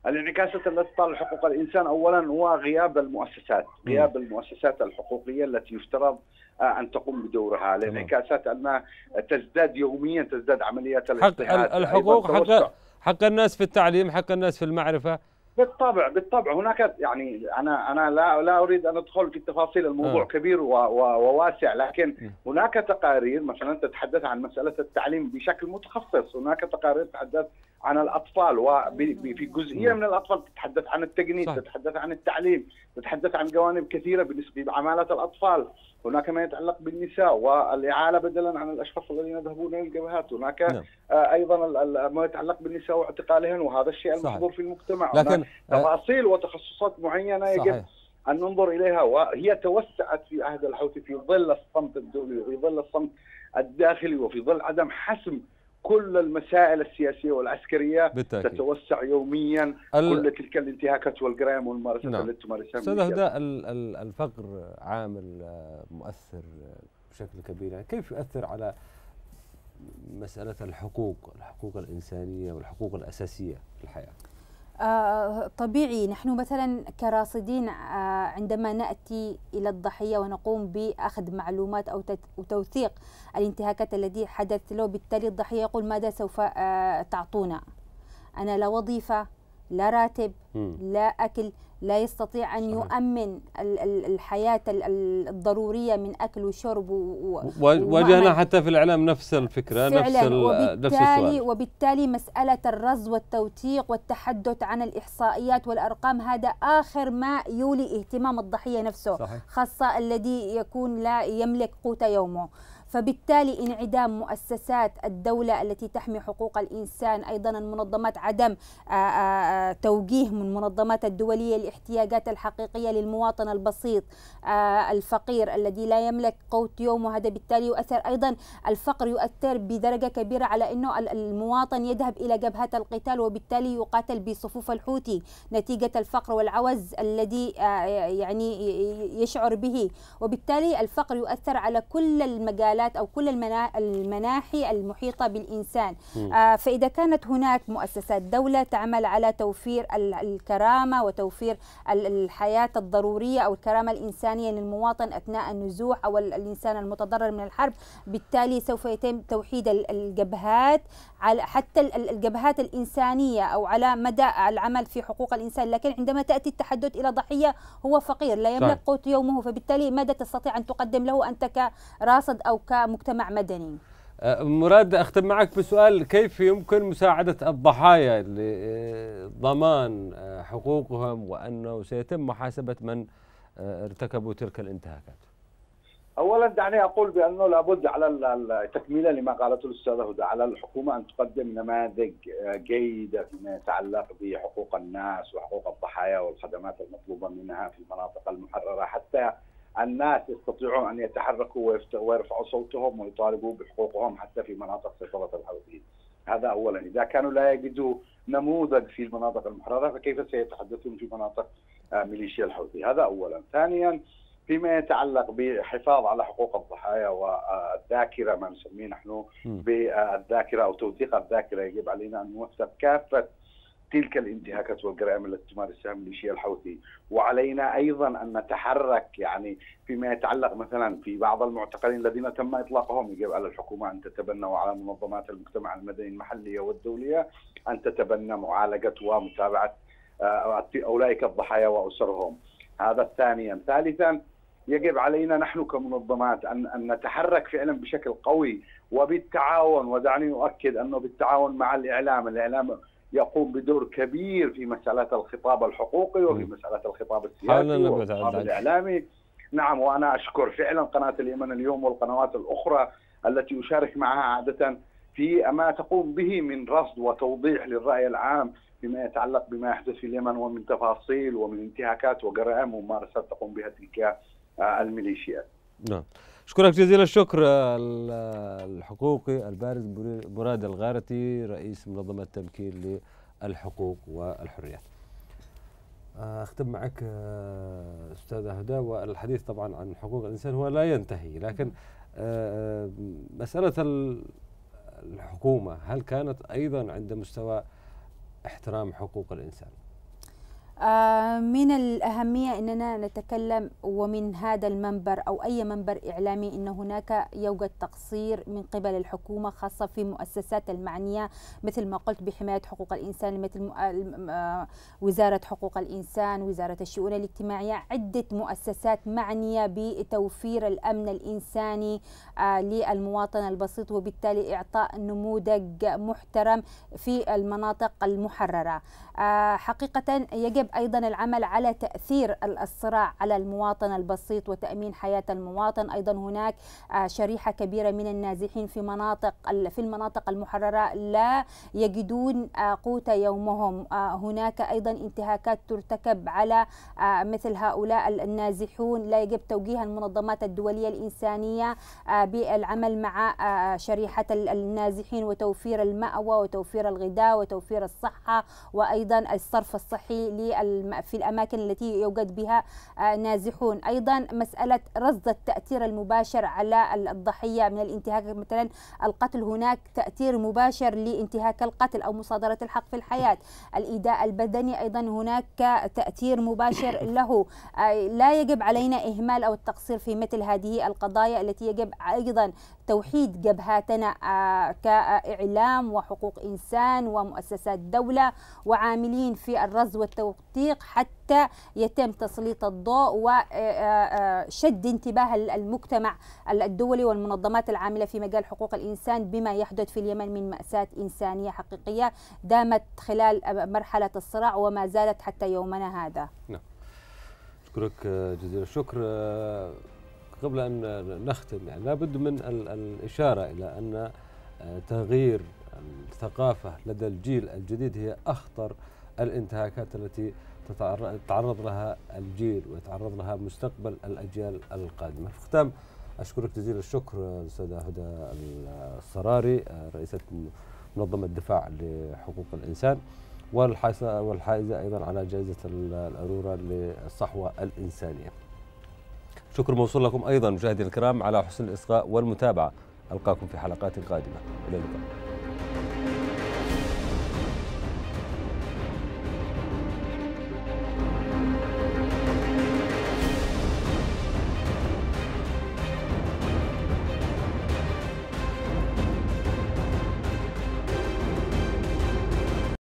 الانعكاسات التي تطال حقوق الانسان اولا هو غياب المؤسسات، غياب المؤسسات الحقوقيه التي يفترض آه، ان تقوم بدورها، الانعكاسات انها تزداد يوميا تزداد عمليات الاضطهاد حق الحقوق حق حق الناس في التعليم، حق الناس في المعرفه بالطبع بالطبع هناك يعني انا انا لا لا اريد ان ادخل في التفاصيل الموضوع آه. كبير وواسع لكن هناك تقارير مثلا تتحدث عن مساله التعليم بشكل متخصص، هناك تقارير تتحدث عن الاطفال وفي جزئيه نعم. من الاطفال تتحدث عن التجنيد، صحيح. تتحدث عن التعليم، تتحدث عن جوانب كثيره بالنسبه لعماله الاطفال، هناك ما يتعلق بالنساء والاعاله بدلا عن الاشخاص الذين يذهبون الى الجبهات، هناك نعم. آه، ايضا ما يتعلق بالنساء واعتقالهن وهذا الشيء المحظور في المجتمع، لكن آه، تفاصيل وتخصصات معينه يجب صحيح. أن ننظر إليها وهي توسعت في عهد الحوثي في ظل الصمت الدولي وفي ظل الصمت الداخلي وفي ظل عدم حسم كل المسائل السياسيه والعسكريه بالتأكيد. تتوسع يوميا ال... كل تلك الانتهاكات والجرائم والممارسات نعم. التي تمارسها استاذ هداء الفقر عامل مؤثر بشكل كبير يعني كيف يؤثر على مساله الحقوق الحقوق الانسانيه والحقوق الاساسيه في الحياه طبيعي نحن مثلا كراصدين آه، عندما ناتي الى الضحيه ونقوم باخذ معلومات او توثيق الانتهاكات التي حدث له بالتالي الضحيه يقول ماذا سوف آه، تعطونا انا لا وظيفه لا راتب لا اكل لا يستطيع أن صحيح. يؤمن الحياة الضرورية من أكل وشرب و... واجهنا حتى في الإعلام نفس الفكرة فعلا نفس, وبالتالي نفس السؤال وبالتالي مسألة الرز والتوثيق والتحدث عن الإحصائيات والأرقام هذا آخر ما يولي اهتمام الضحية نفسه صحيح. خاصة الذي يكون لا يملك قوت يومه فبالتالي انعدام مؤسسات الدولة التي تحمي حقوق الإنسان أيضا المنظمات عدم آه، آه، آه، توجيه من منظمات الدولية الاحتياجات الحقيقية للمواطن البسيط الفقير الذي لا يملك قوت يومه هذا بالتالي يؤثر أيضا الفقر يؤثر بدرجة كبيرة على أنه المواطن يذهب إلى جبهات القتال وبالتالي يقاتل بصفوف الحوثي نتيجة الفقر والعوز الذي يعني يشعر به وبالتالي الفقر يؤثر على كل المجالات المجالات أو كل المناحي المحيطة بالإنسان آه، فإذا كانت هناك مؤسسات دولة تعمل على توفير الكرامة وتوفير الحياة الضرورية أو الكرامة الإنسانية للمواطن أثناء النزوح أو الإنسان المتضرر من الحرب بالتالي سوف يتم توحيد الجبهات على حتى الجبهات الإنسانية أو على مدى العمل في حقوق الإنسان لكن عندما تأتي التحدث إلى ضحية هو فقير لا يملك قوت يومه فبالتالي ماذا تستطيع أن تقدم له أنت كراصد أو ك كمجتمع مدني أه، مراد اختم معك بسؤال كيف يمكن مساعده الضحايا لضمان أه، أه، حقوقهم وانه سيتم محاسبه من ارتكبوا تلك الانتهاكات؟ اولا دعني اقول بانه لابد على تكميلا لما قالته الاستاذه هدى على الحكومه ان تقدم نماذج جيده فيما يتعلق بحقوق الناس وحقوق الضحايا والخدمات المطلوبه منها في المناطق المحرره حتى الناس يستطيعون ان يتحركوا ويرفعوا صوتهم ويطالبوا بحقوقهم حتى في مناطق سيطره الحوثيين. هذا اولا، اذا كانوا لا يجدوا نموذج في المناطق المحرره فكيف سيتحدثون في مناطق آه، ميليشيا الحوثي؟ هذا اولا. ثانيا فيما يتعلق بحفاظ على حقوق الضحايا والذاكره ما نسميه نحن بالذاكره او توثيق الذاكره يجب علينا ان نوثق كافه تلك الانتهاكات والجرائم التي تمارسها ميليشيا الحوثي وعلينا ايضا ان نتحرك يعني فيما يتعلق مثلا في بعض المعتقلين الذين تم اطلاقهم يجب على الحكومه ان تتبنى وعلى منظمات المجتمع المدني المحليه والدوليه ان تتبنى معالجه ومتابعه آه، اولئك الضحايا واسرهم هذا ثانيا ثالثا يجب علينا نحن كمنظمات ان ان نتحرك فعلا بشكل قوي وبالتعاون ودعني اؤكد انه بالتعاون مع الاعلام، الاعلام يقوم بدور كبير في مسألة الخطاب الحقوقي وفي مسألة الخطاب السياسي والخطاب الإعلامي نعم وأنا أشكر فعلا قناة اليمن اليوم والقنوات الأخرى التي يشارك معها عادة في ما تقوم به من رصد وتوضيح للرأي العام فيما يتعلق بما يحدث في اليمن ومن تفاصيل ومن انتهاكات وجرائم وممارسات تقوم بها تلك الميليشيات. نعم. أشكرك جزيل الشكر الحقوقي البارز مراد الغارتي رئيس منظمة التمكين للحقوق والحريات آه، أختم معك آه، أستاذة هدى والحديث طبعا عن حقوق الإنسان هو لا ينتهي لكن آه، مسألة الحكومة هل كانت أيضا عند مستوى احترام حقوق الإنسان آه، من الأهمية أننا نتكلم ومن هذا المنبر أو أي منبر إعلامي أن هناك يوجد تقصير من قبل الحكومة خاصة في مؤسسات المعنية مثل ما قلت بحماية حقوق الإنسان مثل آه، آه، وزارة حقوق الإنسان وزارة الشؤون الاجتماعية عدة مؤسسات معنية بتوفير الأمن الإنساني للمواطن البسيط وبالتالي إعطاء نموذج محترم في المناطق المحررة حقيقة يجب أيضا العمل على تأثير الصراع على المواطن البسيط وتأمين حياة المواطن أيضا هناك آه، شريحة كبيرة من النازحين في مناطق في المناطق المحررة لا يجدون آه، قوت يومهم آه، هناك أيضا انتهاكات ترتكب على مثل هؤلاء النازحون لا يجب توجيه المنظمات الدولية الإنسانية بالعمل مع شريحة النازحين وتوفير المأوى وتوفير الغذاء وتوفير الصحة وأيضا الصرف الصحي في الأماكن التي يوجد بها آه، نازحون أيضا مسألة رصد التأثير المباشر على الضحية من الانتهاك مثلا القتل هناك تأثير مباشر لانتهاك القتل أو مصادرة الحق في الحياة الايداء البدني أيضا هناك تأثير مباشر له آه، لا يجب علينا إهمال أو التقصير في مثل هذه القضايا التي يجب أيضا توحيد جبهاتنا آه، كإعلام وحقوق إنسان ومؤسسات دولة وعاملين في الرصد والتوثيق حتى يتم تسليط الضوء وشد آه، آه، انتباه المجتمع الدولي والمنظمات العاملة في مجال حقوق الإنسان بما يحدث في اليمن من مأساة إنسانية حقيقية دامت خلال مرحلة الصراع وما زالت حتى يومنا هذا نعم أشكرك جزيل الشكر قبل أن نختم يعني لابد من الإشارة إلى أن آه، تغيير الثقافة لدى الجيل الجديد هي أخطر الانتهاكات التي يتعرض لها الجيل ويتعرض لها مستقبل الأجيال القادمة في ختام أشكرك جزيل الشكر أستاذة هدى الصراري آه، رئيسة منظمة الدفاع لحقوق الإنسان والحائزة أيضا على جائزة الأرورة للصحوة الإنسانية شكر موصول لكم أيضا مشاهدينا الكرام على حسن الإصغاء والمتابعة ألقاكم في حلقات قادمة إلى اللقاء